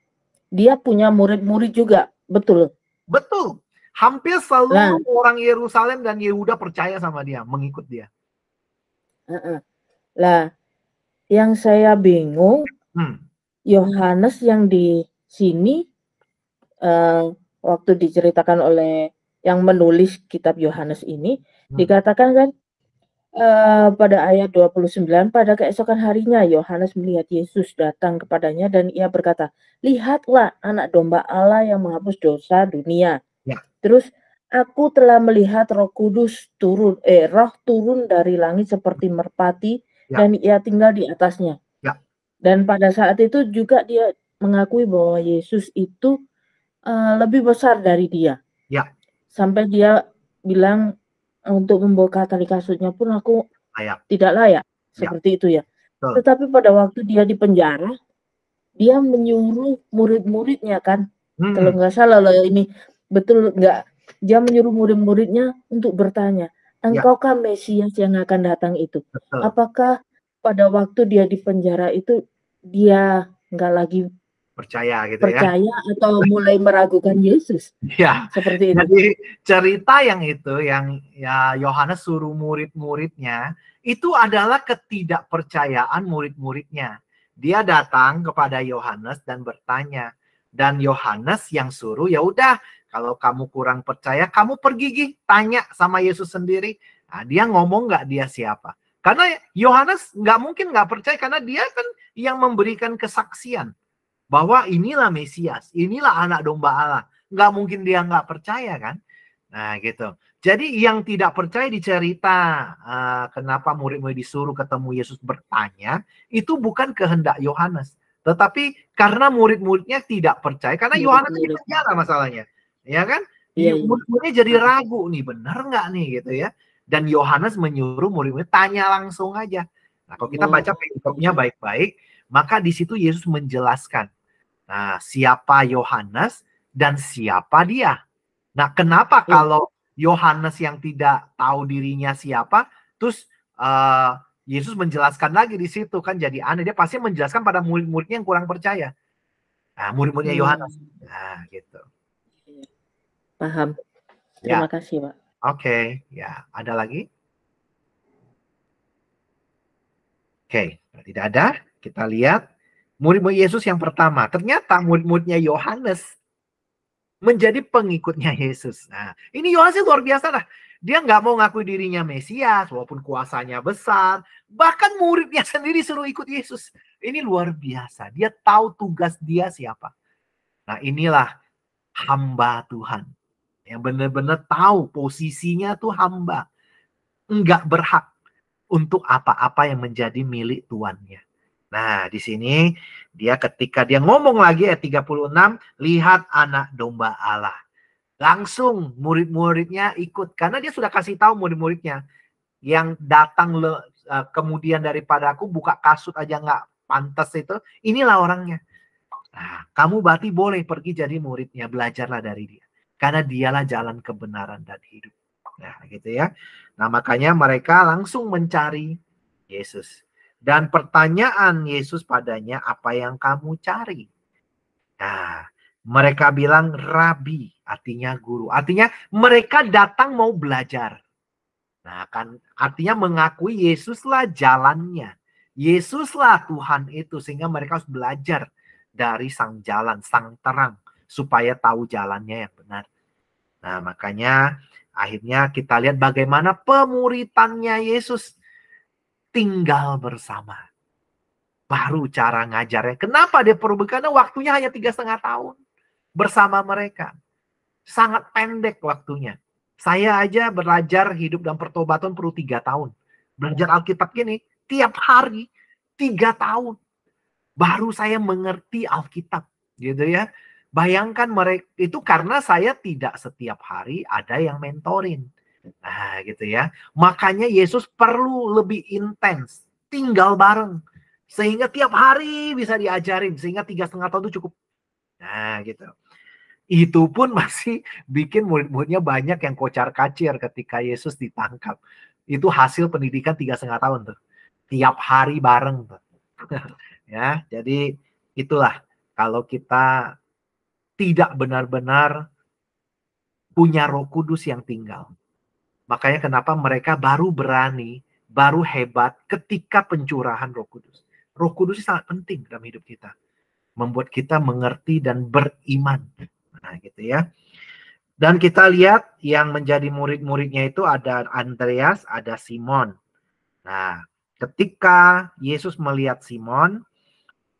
dia punya murid-murid juga, betul. Betul. Hampir seluruh nah. orang Yerusalem dan Yehuda percaya sama dia, mengikut dia. Uh -uh. Lah, yang saya bingung, Yohanes hmm. yang di sini uh, waktu diceritakan oleh yang menulis kitab Yohanes ini hmm. dikatakan kan uh, pada ayat 29 pada keesokan harinya Yohanes melihat Yesus datang kepadanya dan ia berkata lihatlah anak domba Allah yang menghapus dosa dunia ya. terus aku telah melihat Roh Kudus turun eh roh turun dari langit seperti merpati ya. dan ia tinggal di atasnya ya. dan pada saat itu juga dia mengakui bahwa Yesus itu Eh, lebih besar dari dia. Ya. Sampai dia bilang untuk membuka tali kasutnya pun aku layak. tidak layak, ya. seperti ya. itu ya. Betul. Tetapi pada waktu dia di penjara, dia menyuruh murid-muridnya kan, hmm. kalau nggak salah loh ini betul nggak, dia menyuruh murid-muridnya untuk bertanya, Engkau ya. Mesias yang akan datang itu? Betul. Apakah pada waktu dia di penjara itu dia nggak lagi percaya gitu percaya ya. Percaya atau mulai meragukan Yesus. ya. Seperti itu. Jadi cerita yang itu yang ya Yohanes suruh murid-muridnya itu adalah ketidakpercayaan murid-muridnya. Dia datang kepada Yohanes dan bertanya dan Yohanes yang suruh ya udah kalau kamu kurang percaya kamu pergi gih tanya sama Yesus sendiri. Nah, dia ngomong nggak dia siapa? Karena Yohanes nggak mungkin nggak percaya karena dia kan yang memberikan kesaksian bahwa inilah Mesias, inilah anak domba Allah. Nggak mungkin dia nggak percaya kan? Nah gitu. Jadi yang tidak percaya dicerita uh, eh, kenapa murid-murid disuruh ketemu Yesus bertanya, itu bukan kehendak Yohanes. Tetapi karena murid-muridnya tidak percaya, karena iya, Yohanes tidak penjara masalahnya. Ya kan? Iya, ya. Murid-muridnya jadi ragu nih, benar nggak nih gitu ya. Dan Yohanes menyuruh murid-murid tanya langsung aja. Nah, kalau kita oh. baca perikopnya baik-baik, maka di situ Yesus menjelaskan Nah, siapa Yohanes dan siapa dia? Nah, kenapa hmm. kalau Yohanes yang tidak tahu dirinya siapa, terus uh, Yesus menjelaskan lagi di situ kan jadi aneh. Dia pasti menjelaskan pada murid-muridnya yang kurang percaya. Nah, murid-muridnya iya. Yohanes. Hmm. Nah, gitu. Iya. Paham. Ya. Terima ya. kasih, Pak. Oke, okay. ya. Ada lagi? Oke, okay. tidak ada. Kita lihat murid-murid Yesus yang pertama. Ternyata murid-muridnya Yohanes menjadi pengikutnya Yesus. Nah, ini Yohanes luar biasa lah. Dia nggak mau ngaku dirinya Mesias, walaupun kuasanya besar. Bahkan muridnya sendiri suruh ikut Yesus. Ini luar biasa. Dia tahu tugas dia siapa. Nah, inilah hamba Tuhan. Yang benar-benar tahu posisinya tuh hamba. Enggak berhak untuk apa-apa yang menjadi milik tuannya. Nah, di sini dia ketika dia ngomong lagi ayat 36, lihat anak domba Allah. Langsung murid-muridnya ikut karena dia sudah kasih tahu murid-muridnya yang datang le, e, kemudian daripada aku buka kasut aja nggak pantas itu, inilah orangnya. Nah, kamu berarti boleh pergi jadi muridnya, belajarlah dari dia. Karena dialah jalan kebenaran dan hidup. Nah, gitu ya. Nah, makanya mereka langsung mencari Yesus. Dan pertanyaan Yesus padanya, apa yang kamu cari? Nah, mereka bilang rabi, artinya guru. Artinya mereka datang mau belajar. Nah, kan artinya mengakui Yesuslah jalannya. Yesuslah Tuhan itu sehingga mereka harus belajar dari sang jalan, sang terang supaya tahu jalannya yang benar. Nah, makanya akhirnya kita lihat bagaimana pemuritannya Yesus tinggal bersama. Baru cara ngajarnya. Kenapa dia perlu? Karena waktunya hanya tiga setengah tahun bersama mereka. Sangat pendek waktunya. Saya aja belajar hidup dan pertobatan perlu tiga tahun. Belajar Alkitab gini, tiap hari, tiga tahun. Baru saya mengerti Alkitab. Gitu ya. Bayangkan mereka itu karena saya tidak setiap hari ada yang mentorin Nah, gitu ya. Makanya Yesus perlu lebih intens tinggal bareng sehingga tiap hari bisa diajarin sehingga tiga setengah tahun itu cukup. Nah, gitu. Itu pun masih bikin murid-muridnya banyak yang kocar kacir ketika Yesus ditangkap. Itu hasil pendidikan tiga setengah tahun tuh. Tiap hari bareng tuh. ya, jadi itulah kalau kita tidak benar-benar punya Roh Kudus yang tinggal. Makanya kenapa mereka baru berani, baru hebat ketika pencurahan Roh Kudus. Roh Kudus itu sangat penting dalam hidup kita. Membuat kita mengerti dan beriman. Nah, gitu ya. Dan kita lihat yang menjadi murid-muridnya itu ada Andreas, ada Simon. Nah, ketika Yesus melihat Simon,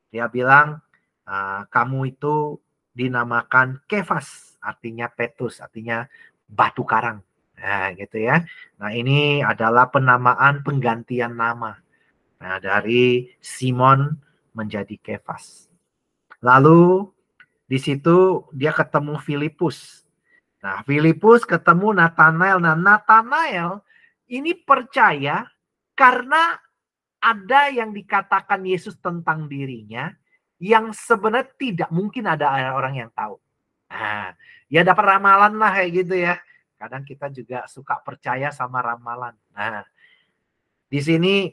dia bilang, ah, kamu itu dinamakan Kefas, artinya Petus, artinya batu karang. Nah, gitu ya. Nah, ini adalah penamaan penggantian nama. Nah, dari Simon menjadi Kefas. Lalu di situ dia ketemu Filipus. Nah, Filipus ketemu Nathanael. Nah, Nathanael ini percaya karena ada yang dikatakan Yesus tentang dirinya yang sebenarnya tidak mungkin ada orang yang tahu. Nah, ya dapat ramalan lah kayak gitu ya. Kadang kita juga suka percaya sama ramalan. Nah, di sini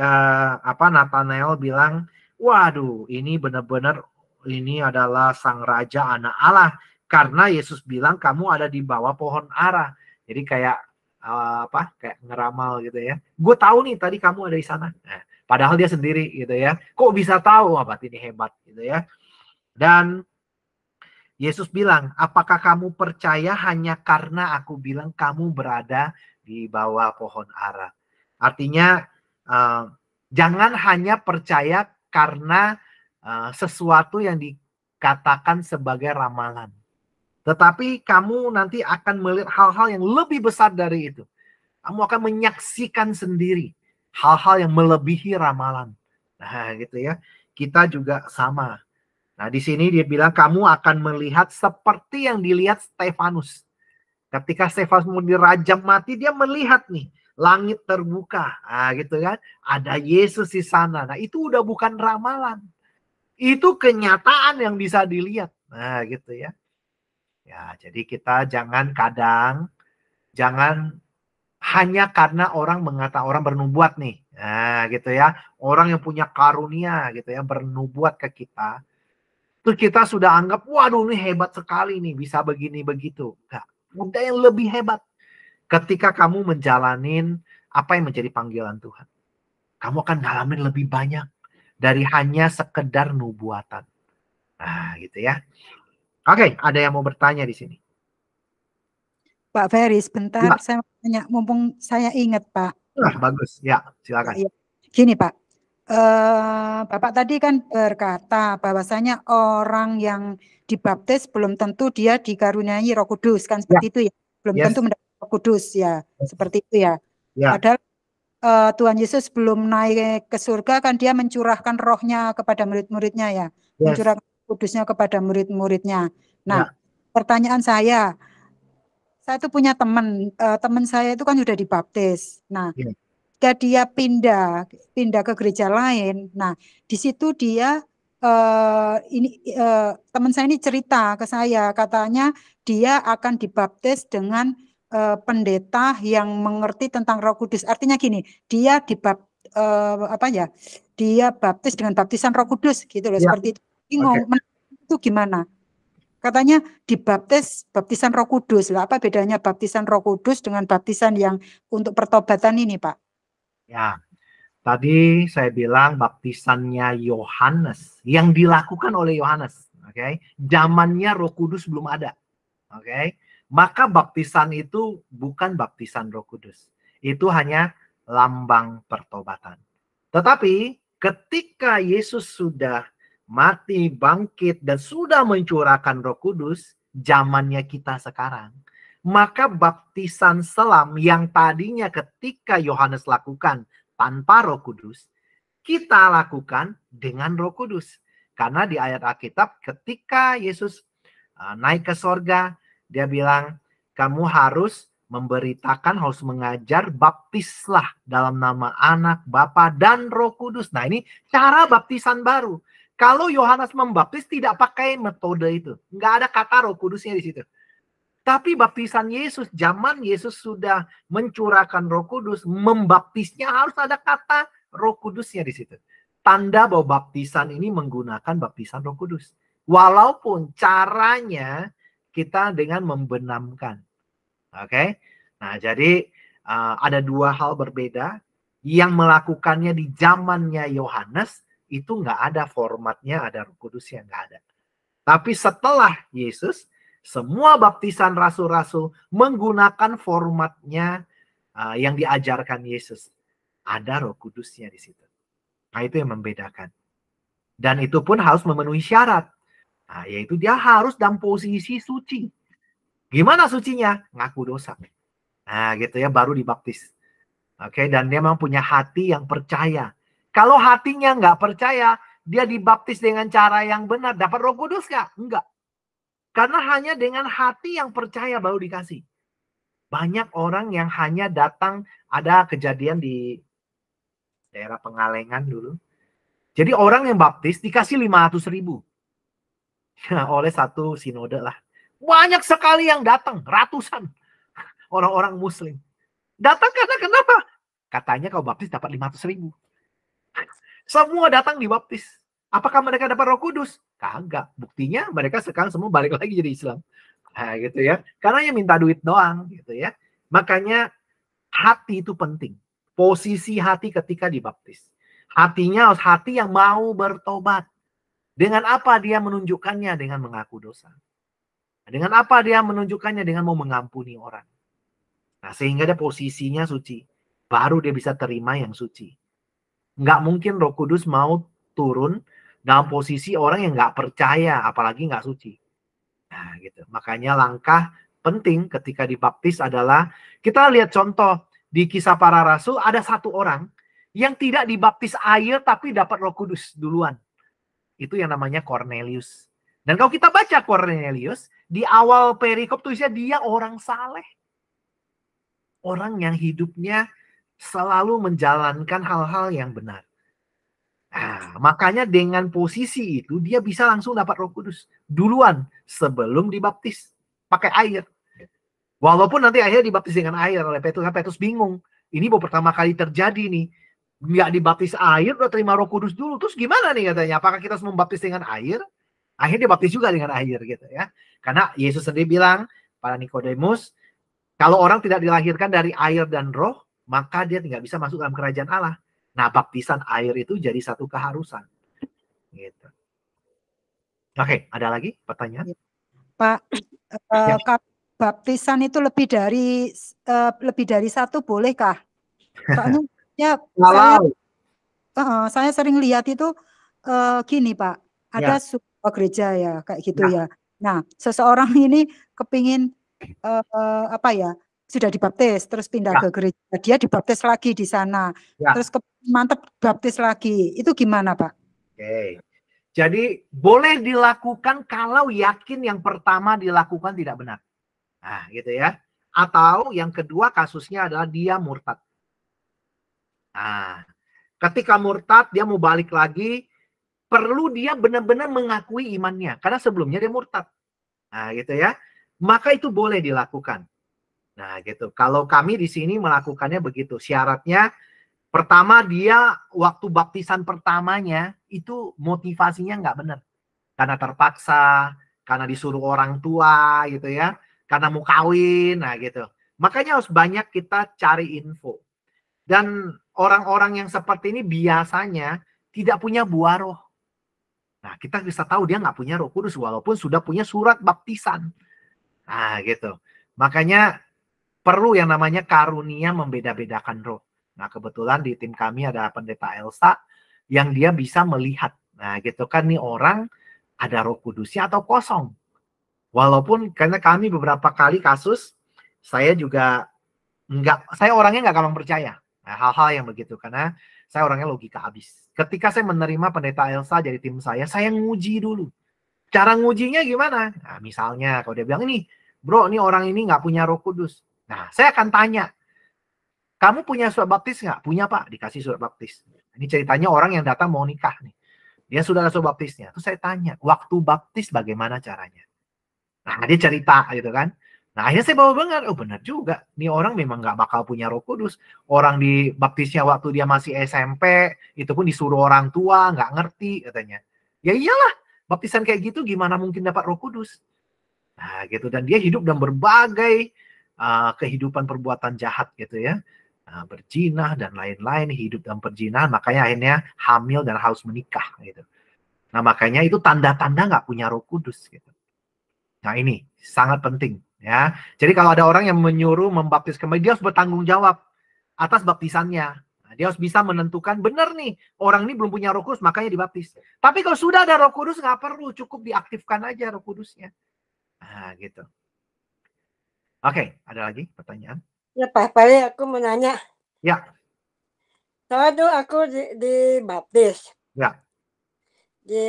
uh, apa Nathanael bilang, "Waduh, ini benar-benar ini adalah sang raja anak Allah." Karena Yesus bilang kamu ada di bawah pohon ara. Jadi kayak eh, apa? Kayak ngeramal gitu ya. Gue tahu nih tadi kamu ada di sana. Nah, padahal dia sendiri gitu ya. Kok bisa tahu? Apa ini hebat gitu ya. Dan Yesus bilang, apakah kamu percaya hanya karena aku bilang kamu berada di bawah pohon ara? Artinya, uh, jangan hanya percaya karena uh, sesuatu yang dikatakan sebagai ramalan. Tetapi kamu nanti akan melihat hal-hal yang lebih besar dari itu. Kamu akan menyaksikan sendiri hal-hal yang melebihi ramalan. Nah, gitu ya. Kita juga sama. Nah, di sini dia bilang kamu akan melihat seperti yang dilihat Stefanus. Ketika Stefanus mau dirajam mati, dia melihat nih langit terbuka, nah, gitu kan? Ada Yesus di sana. Nah, itu udah bukan ramalan, itu kenyataan yang bisa dilihat. Nah, gitu ya. Ya, jadi kita jangan kadang, jangan hanya karena orang mengata orang bernubuat nih, nah, gitu ya. Orang yang punya karunia, gitu ya, bernubuat ke kita Terus kita sudah anggap, waduh ini hebat sekali nih, bisa begini begitu. Enggak, ada yang lebih hebat. Ketika kamu menjalanin apa yang menjadi panggilan Tuhan. Kamu akan ngalamin lebih banyak dari hanya sekedar nubuatan. Nah, gitu ya. Oke, okay, ada yang mau bertanya di sini. Pak Ferry, sebentar ya. saya tanya, mumpung saya ingat Pak. Nah, bagus, ya silakan. Iya. Gini Pak, Eh, Bapak tadi kan berkata bahwasanya orang yang dibaptis belum tentu dia dikaruniai Roh Kudus kan ya. seperti ya. itu ya. Belum yes. tentu mendapat Roh Kudus ya, seperti itu ya. ya. Padahal uh, Tuhan Yesus belum naik ke surga kan dia mencurahkan rohnya kepada murid-muridnya ya. Yes. Mencurahkan kudusnya kepada murid-muridnya. Nah, ya. pertanyaan saya saya itu punya teman, uh, teman saya itu kan sudah dibaptis. Nah, ya ketika dia pindah pindah ke gereja lain nah di situ dia uh, ini uh, teman saya ini cerita ke saya katanya dia akan dibaptis dengan uh, pendeta yang mengerti tentang Roh Kudus artinya gini dia dibap uh, apa ya dia baptis dengan baptisan Roh Kudus gitu loh ya. seperti itu bingung okay. itu gimana katanya dibaptis baptisan Roh Kudus lah apa bedanya baptisan Roh Kudus dengan baptisan yang untuk pertobatan ini Pak Ya, tadi saya bilang baptisannya Yohanes yang dilakukan oleh Yohanes. Oke, okay? zamannya Roh Kudus belum ada. Oke, okay? maka baptisan itu bukan baptisan Roh Kudus, itu hanya lambang pertobatan. Tetapi ketika Yesus sudah mati, bangkit, dan sudah mencurahkan Roh Kudus, zamannya kita sekarang maka baptisan selam yang tadinya ketika Yohanes lakukan tanpa Roh Kudus, kita lakukan dengan Roh Kudus. Karena di ayat Alkitab ketika Yesus e, naik ke sorga, dia bilang, kamu harus memberitakan, harus mengajar, baptislah dalam nama anak, Bapa dan roh kudus. Nah ini cara baptisan baru. Kalau Yohanes membaptis tidak pakai metode itu. Nggak ada kata roh kudusnya di situ. Tapi baptisan Yesus, zaman Yesus sudah mencurahkan roh kudus, membaptisnya harus ada kata roh kudusnya di situ. Tanda bahwa baptisan ini menggunakan baptisan roh kudus. Walaupun caranya kita dengan membenamkan. Oke? Okay? Nah, jadi uh, ada dua hal berbeda. Yang melakukannya di zamannya Yohanes, itu nggak ada formatnya, ada roh kudusnya, nggak ada. Tapi setelah Yesus, semua baptisan rasul-rasul menggunakan formatnya eh, yang diajarkan Yesus. Ada Roh Kudusnya di situ. Nah, itu yang membedakan. Dan itu pun harus memenuhi syarat. Nah, yaitu dia harus dalam posisi suci. Gimana sucinya? Ngaku dosa. Nah, gitu ya baru dibaptis. Oke, okay? dan dia memang punya hati yang percaya. Kalau hatinya nggak percaya, dia dibaptis dengan cara yang benar. Dapat roh kudus nggak? Enggak. Karena hanya dengan hati yang percaya baru dikasih. Banyak orang yang hanya datang, ada kejadian di daerah Pengalengan dulu. Jadi orang yang baptis dikasih 500 ribu. Ya, oleh satu sinode lah. Banyak sekali yang datang, ratusan orang-orang muslim. Datang karena kenapa? Katanya kalau baptis dapat 500 ribu. Semua datang dibaptis. Apakah mereka dapat Roh Kudus? Kagak. Buktinya mereka sekarang semua balik lagi jadi Islam. Nah, gitu ya. Karena yang minta duit doang gitu ya. Makanya hati itu penting. Posisi hati ketika dibaptis. Hatinya harus hati yang mau bertobat. Dengan apa dia menunjukkannya? Dengan mengaku dosa. Dengan apa dia menunjukkannya? Dengan mau mengampuni orang. Nah, sehingga dia posisinya suci. Baru dia bisa terima yang suci. Nggak mungkin roh kudus mau turun dalam posisi orang yang nggak percaya, apalagi nggak suci. Nah, gitu. Makanya langkah penting ketika dibaptis adalah kita lihat contoh di kisah para rasul ada satu orang yang tidak dibaptis air tapi dapat Roh Kudus duluan. Itu yang namanya Cornelius. Dan kalau kita baca Cornelius di awal perikop tulisnya dia orang saleh. Orang yang hidupnya selalu menjalankan hal-hal yang benar. Nah, makanya dengan posisi itu dia bisa langsung dapat Roh Kudus duluan sebelum dibaptis pakai air. Walaupun nanti akhirnya dibaptis dengan air oleh Petrus, Petrus bingung. Ini baru pertama kali terjadi nih. Nggak dibaptis air, udah terima roh kudus dulu. Terus gimana nih katanya? Apakah kita harus membaptis dengan air? Akhirnya dibaptis juga dengan air gitu ya. Karena Yesus sendiri bilang pada Nikodemus, kalau orang tidak dilahirkan dari air dan roh, maka dia tidak bisa masuk dalam kerajaan Allah. Nah, baptisan air itu jadi satu keharusan. Gitu. Oke, ada lagi pertanyaan? Iya. Pak, uh, ya. baptisan itu lebih dari uh, lebih dari satu bolehkah? Soalnya ya saya, uh, saya sering lihat itu uh, gini Pak, ada ya. sebuah gereja ya kayak gitu nah. ya. Nah, seseorang ini kepingin uh, uh, apa ya? sudah dibaptis, terus pindah ya. ke gereja dia dibaptis lagi di sana, ya. terus ke, mantep baptis lagi, itu gimana pak? Oke, jadi boleh dilakukan kalau yakin yang pertama dilakukan tidak benar, nah gitu ya. Atau yang kedua kasusnya adalah dia murtad. Nah, ketika murtad dia mau balik lagi, perlu dia benar-benar mengakui imannya karena sebelumnya dia murtad. Nah, gitu ya. Maka itu boleh dilakukan. Nah, gitu. Kalau kami di sini melakukannya begitu. Syaratnya pertama dia waktu baptisan pertamanya itu motivasinya nggak benar. Karena terpaksa, karena disuruh orang tua gitu ya, karena mau kawin, nah gitu. Makanya harus banyak kita cari info. Dan orang-orang yang seperti ini biasanya tidak punya buah roh. Nah, kita bisa tahu dia nggak punya roh kudus walaupun sudah punya surat baptisan. Nah, gitu. Makanya perlu yang namanya karunia membeda-bedakan roh. Nah, kebetulan di tim kami ada pendeta Elsa yang dia bisa melihat. Nah, gitu kan nih orang ada roh kudusnya atau kosong. Walaupun karena kami beberapa kali kasus, saya juga nggak, saya orangnya nggak gampang percaya. Nah, hal-hal yang begitu, karena saya orangnya logika habis. Ketika saya menerima pendeta Elsa jadi tim saya, saya nguji dulu. Cara ngujinya gimana? Nah, misalnya kalau dia bilang ini, bro, ini orang ini nggak punya roh kudus. Nah, saya akan tanya, kamu punya surat baptis nggak? Punya pak, dikasih surat baptis. Ini ceritanya orang yang datang mau nikah nih. Dia sudah ada surat baptisnya. Terus saya tanya, waktu baptis bagaimana caranya? Nah, dia cerita gitu kan. Nah, akhirnya saya bawa benar, oh benar juga. Nih orang memang nggak bakal punya roh kudus. Orang di baptisnya waktu dia masih SMP, itu pun disuruh orang tua, nggak ngerti katanya. Ya iyalah, baptisan kayak gitu gimana mungkin dapat roh kudus? Nah gitu, dan dia hidup dalam berbagai Eh, kehidupan perbuatan jahat gitu ya. Nah, eh, berzina dan lain-lain hidup dalam perzinahan makanya akhirnya hamil dan harus menikah gitu. Nah makanya itu tanda-tanda nggak punya Roh Kudus gitu. Nah ini sangat penting ya. Jadi kalau ada orang yang menyuruh membaptis kembali dia harus bertanggung jawab atas baptisannya. Nah, dia harus bisa menentukan benar nih orang ini belum punya Roh Kudus makanya dibaptis. Tapi kalau sudah ada Roh Kudus nggak perlu cukup diaktifkan aja Roh Kudusnya. Nah gitu. Oke, ada lagi pertanyaan? Ya, Pak Pali, aku mau nanya. Ya. Soalnya tuh aku di, di baptis. Ya. Di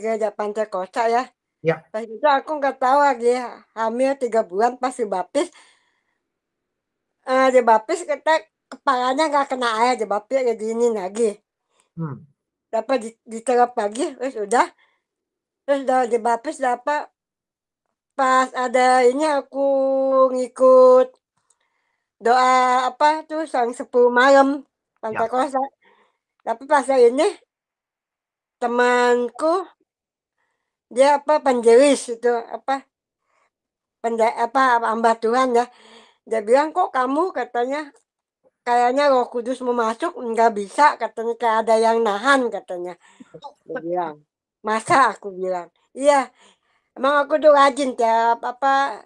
gereja Kota ya. Ya. Pas itu aku nggak tahu lagi hamil tiga bulan pas di baptis. Uh, di baptis kita kepalanya nggak kena air di baptis jadi ini lagi. Hmm. Dapat di, di pagi, terus udah. Terus udah di baptis dapat pas ada ini aku ngikut doa apa tuh sang sepuluh malam tanpa Ya. Tapi pas ini temanku dia apa penjelis itu apa penda, apa hamba Tuhan ya dia bilang kok kamu katanya kayaknya Roh Kudus mau masuk nggak bisa katanya kayak ada yang nahan katanya dia bilang masa aku bilang iya Emang aku tuh rajin tiap apa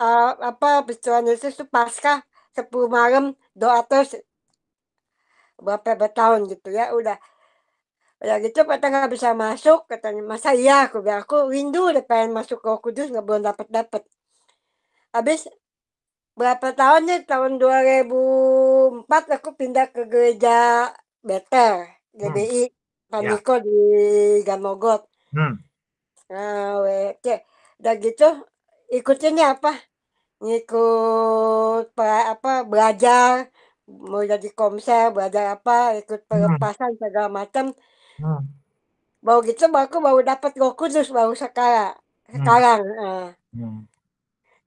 uh, apa peristiwa Yesus tuh pasca sepuluh malam doa terus berapa bertahun gitu ya udah udah gitu kata nggak bisa masuk katanya masa iya aku bilang aku rindu udah pengen masuk ke kudus nggak belum dapat dapat habis berapa tahunnya tahun 2004 ya, aku pindah ke gereja Better GBI hmm. Pandiko ya. yeah. di Gamogot hmm. Nah, oke. Udah gitu ikutinnya apa? Ngikut apa belajar mau jadi komsel, belajar apa, ikut hmm. pelepasan hmm. Gitu, segala macam. Hmm. Baru gitu aku baru dapat Roh Kudus baru sekarang. Sekarang. Hmm. Hmm.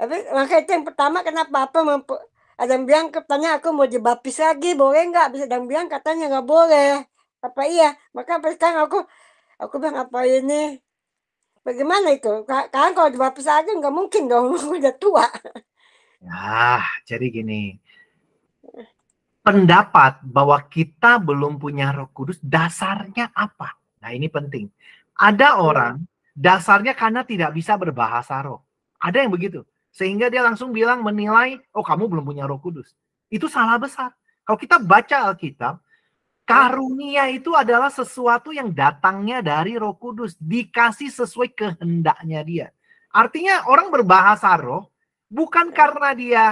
Tapi maka itu yang pertama kenapa apa mampu ada yang bilang katanya aku mau dibaptis lagi boleh nggak bisa dan yang bilang katanya nggak boleh apa iya maka sekarang aku aku bilang apa ini Bagaimana itu? kan kalau dua pesantren nggak mungkin dong, udah tua. Nah, jadi gini. Pendapat bahwa kita belum punya roh kudus, dasarnya apa? Nah ini penting. Ada hmm. orang, dasarnya karena tidak bisa berbahasa roh. Ada yang begitu. Sehingga dia langsung bilang menilai, oh kamu belum punya roh kudus. Itu salah besar. Kalau kita baca Alkitab, Karunia itu adalah sesuatu yang datangnya dari Roh Kudus, dikasih sesuai kehendaknya dia. Artinya orang berbahasa roh bukan karena dia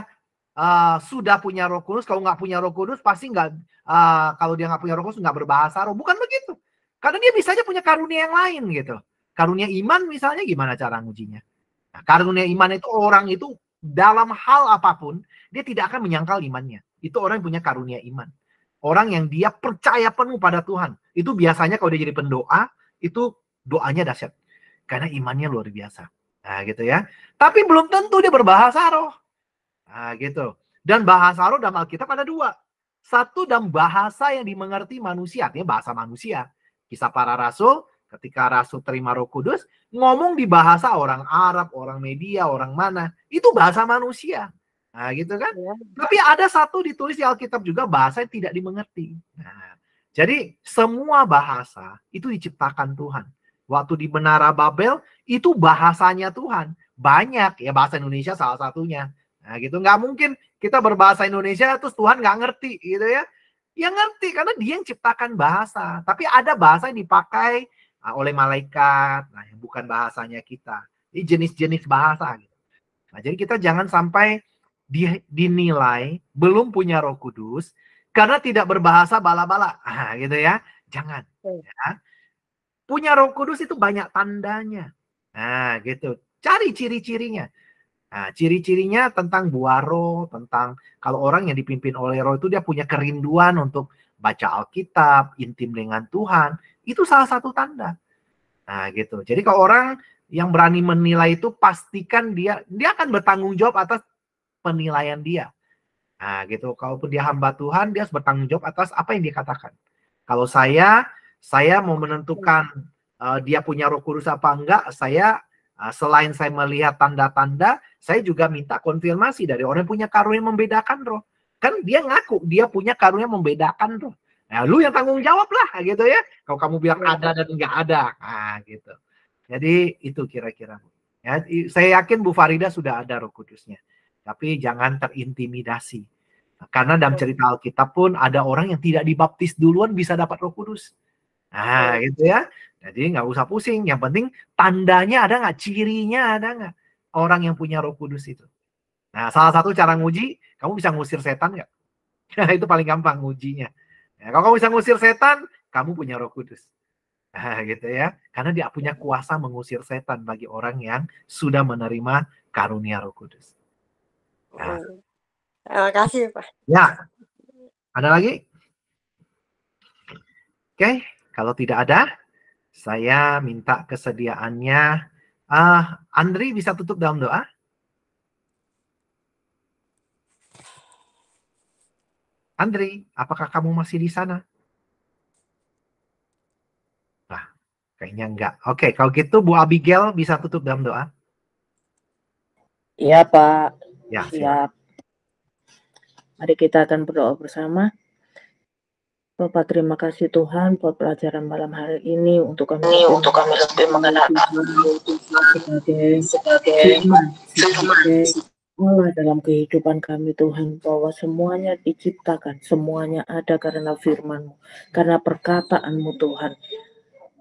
uh, sudah punya Roh Kudus. Kalau nggak punya Roh Kudus pasti nggak uh, kalau dia nggak punya Roh Kudus nggak berbahasa roh. Bukan begitu. Karena dia bisa aja punya karunia yang lain gitu. Karunia iman misalnya gimana cara ngujinya? Nah, karunia iman itu orang itu dalam hal apapun dia tidak akan menyangkal imannya. Itu orang yang punya karunia iman. Orang yang dia percaya penuh pada Tuhan. Itu biasanya kalau dia jadi pendoa, itu doanya dahsyat. Karena imannya luar biasa. Nah, gitu ya. Tapi belum tentu dia berbahasa roh. Nah, gitu. Dan bahasa roh dalam Alkitab ada dua. Satu dalam bahasa yang dimengerti manusia, artinya bahasa manusia. Kisah para rasul, ketika Rasul terima Roh Kudus, ngomong di bahasa orang Arab, orang media, orang mana, itu bahasa manusia. Nah, gitu kan? Ya. Tapi ada satu ditulis di Alkitab juga bahasa yang tidak dimengerti. Nah, jadi semua bahasa itu diciptakan Tuhan. Waktu di Menara Babel itu bahasanya Tuhan. Banyak ya bahasa Indonesia salah satunya. Nah, gitu nggak mungkin kita berbahasa Indonesia terus Tuhan nggak ngerti gitu ya. Ya ngerti karena dia yang ciptakan bahasa. Tapi ada bahasa yang dipakai ah, oleh malaikat, nah yang bukan bahasanya kita. Ini jenis-jenis bahasa gitu. Nah, jadi kita jangan sampai di, dinilai belum punya Roh Kudus karena tidak berbahasa bala-bala, ah, gitu ya. Jangan. Ya. Punya Roh Kudus itu banyak tandanya. Nah, gitu. Cari ciri-cirinya. Nah, ciri-cirinya tentang buah roh, tentang kalau orang yang dipimpin oleh roh itu dia punya kerinduan untuk baca Alkitab, intim dengan Tuhan, itu salah satu tanda. Nah, gitu. Jadi kalau orang yang berani menilai itu pastikan dia dia akan bertanggung jawab atas penilaian dia. Nah, gitu. Kalaupun dia hamba Tuhan, dia harus bertanggung jawab atas apa yang dia katakan. Kalau saya, saya mau menentukan uh, dia punya Roh Kudus apa enggak, saya uh, selain saya melihat tanda-tanda, saya juga minta konfirmasi dari orang yang punya karunia membedakan roh. Kan dia ngaku dia punya karunia membedakan roh. Nah, lu yang tanggung jawab lah gitu ya. Kalau kamu bilang iya. ada dan enggak ada. Nah, gitu. Jadi itu kira-kira. Ya, saya yakin Bu Farida sudah ada Roh Kudusnya. Tapi jangan terintimidasi. Karena dalam cerita Alkitab pun ada orang yang tidak dibaptis duluan bisa dapat Roh Kudus. Nah, gitu ya. Jadi nggak usah pusing. Yang penting tandanya ada nggak, cirinya ada nggak orang yang punya Roh Kudus itu. Nah, salah satu cara nguji, kamu bisa ngusir setan nggak? Nah, itu paling gampang ngujinya. Ya, kalau kamu bisa ngusir setan, kamu punya Roh Kudus. Nah, gitu ya. Karena dia punya kuasa mengusir setan bagi orang yang sudah menerima karunia Roh Kudus. Ah. Hmm. Terima kasih Pak. Ya. Ada lagi? Oke, kalau tidak ada, saya minta kesediaannya. Uh, Andri bisa tutup dalam doa? Andri, apakah kamu masih di sana? Nah, kayaknya enggak. Oke, kalau gitu Bu Abigail bisa tutup dalam doa? Iya, Pak. Ya, siap. Mari kita akan berdoa bersama. Bapak terima kasih Tuhan buat pelajaran malam hari ini untuk kami ini untuk kami lebih mengenal sebagai sebagai Allah dalam kehidupan kami Tuhan bahwa semuanya diciptakan, semuanya ada karena firman-Mu, karena perkataanmu Tuhan.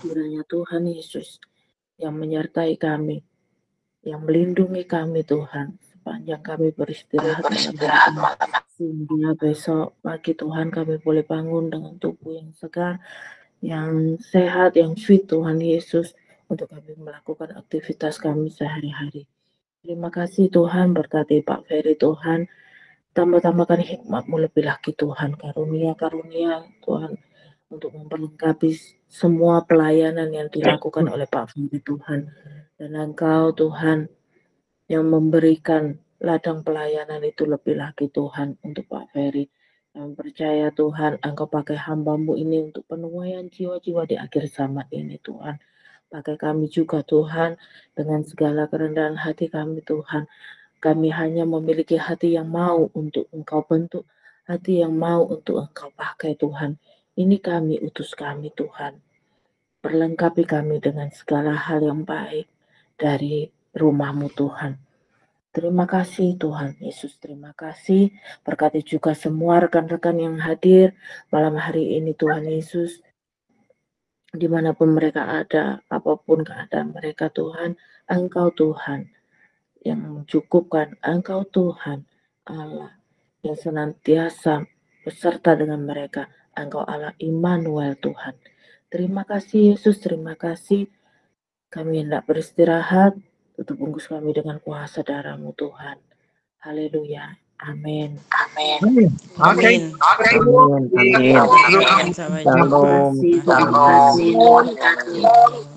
kiranya Tuhan Yesus yang menyertai kami, yang melindungi kami Tuhan sepanjang kami beristirahat sehingga besok pagi Tuhan kami boleh bangun dengan tubuh yang segar, yang sehat, yang fit Tuhan Yesus untuk kami melakukan aktivitas kami sehari-hari. Terima kasih Tuhan berkati Pak Ferry Tuhan tambah-tambahkan hikmatmu lebih lagi Tuhan karunia karunia Tuhan untuk memperlengkapi semua pelayanan yang ya, dilakukan oleh Pak Fendi Tuhan. Dan Engkau Tuhan yang memberikan ladang pelayanan itu lebih lagi Tuhan untuk Pak Ferry. Yang percaya Tuhan, Engkau pakai hambamu ini untuk penuaian jiwa-jiwa di akhir zaman ini Tuhan. Pakai kami juga Tuhan dengan segala kerendahan hati kami Tuhan. Kami hanya memiliki hati yang mau untuk Engkau bentuk, hati yang mau untuk Engkau pakai Tuhan ini kami utus kami Tuhan. Perlengkapi kami dengan segala hal yang baik dari rumahmu Tuhan. Terima kasih Tuhan Yesus, terima kasih. Berkati juga semua rekan-rekan yang hadir malam hari ini Tuhan Yesus. Dimanapun mereka ada, apapun keadaan mereka Tuhan, Engkau Tuhan yang mencukupkan, Engkau Tuhan Allah yang senantiasa beserta dengan mereka Engkau Allah Immanuel Tuhan. Terima kasih Yesus, terima kasih. Kami hendak beristirahat, tutup bungkus kami dengan kuasa darahmu Tuhan. Haleluya. Amin. Amin. Amin. Amin. Amin. Amin. Amin. Amin. Amin. Amin. Amin. Amin. Amin. Amin. Amin. Amin.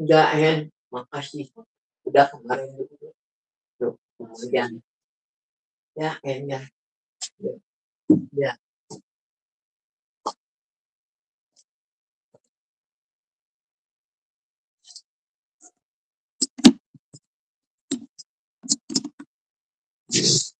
Enggak, Hen. Makasih. Udah kemarin dulu. Tuh, kemudian. Ya, Hen, ya. Ya. Yes. Ya.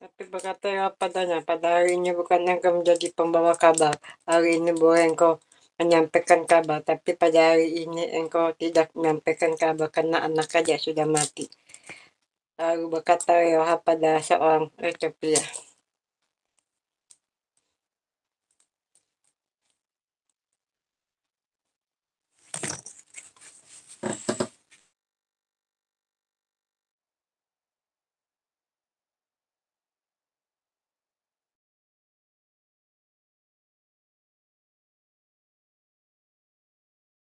Tapi berkata berkatalah padanya, pada hari ini bukan engkau menjadi pembawa kabar. Hari ini boleh engkau menyampaikan kabar, tapi pada hari ini engkau tidak menyampaikan kabar karena anak saja sudah mati. Lalu berkata apa pada seorang Ethiopia,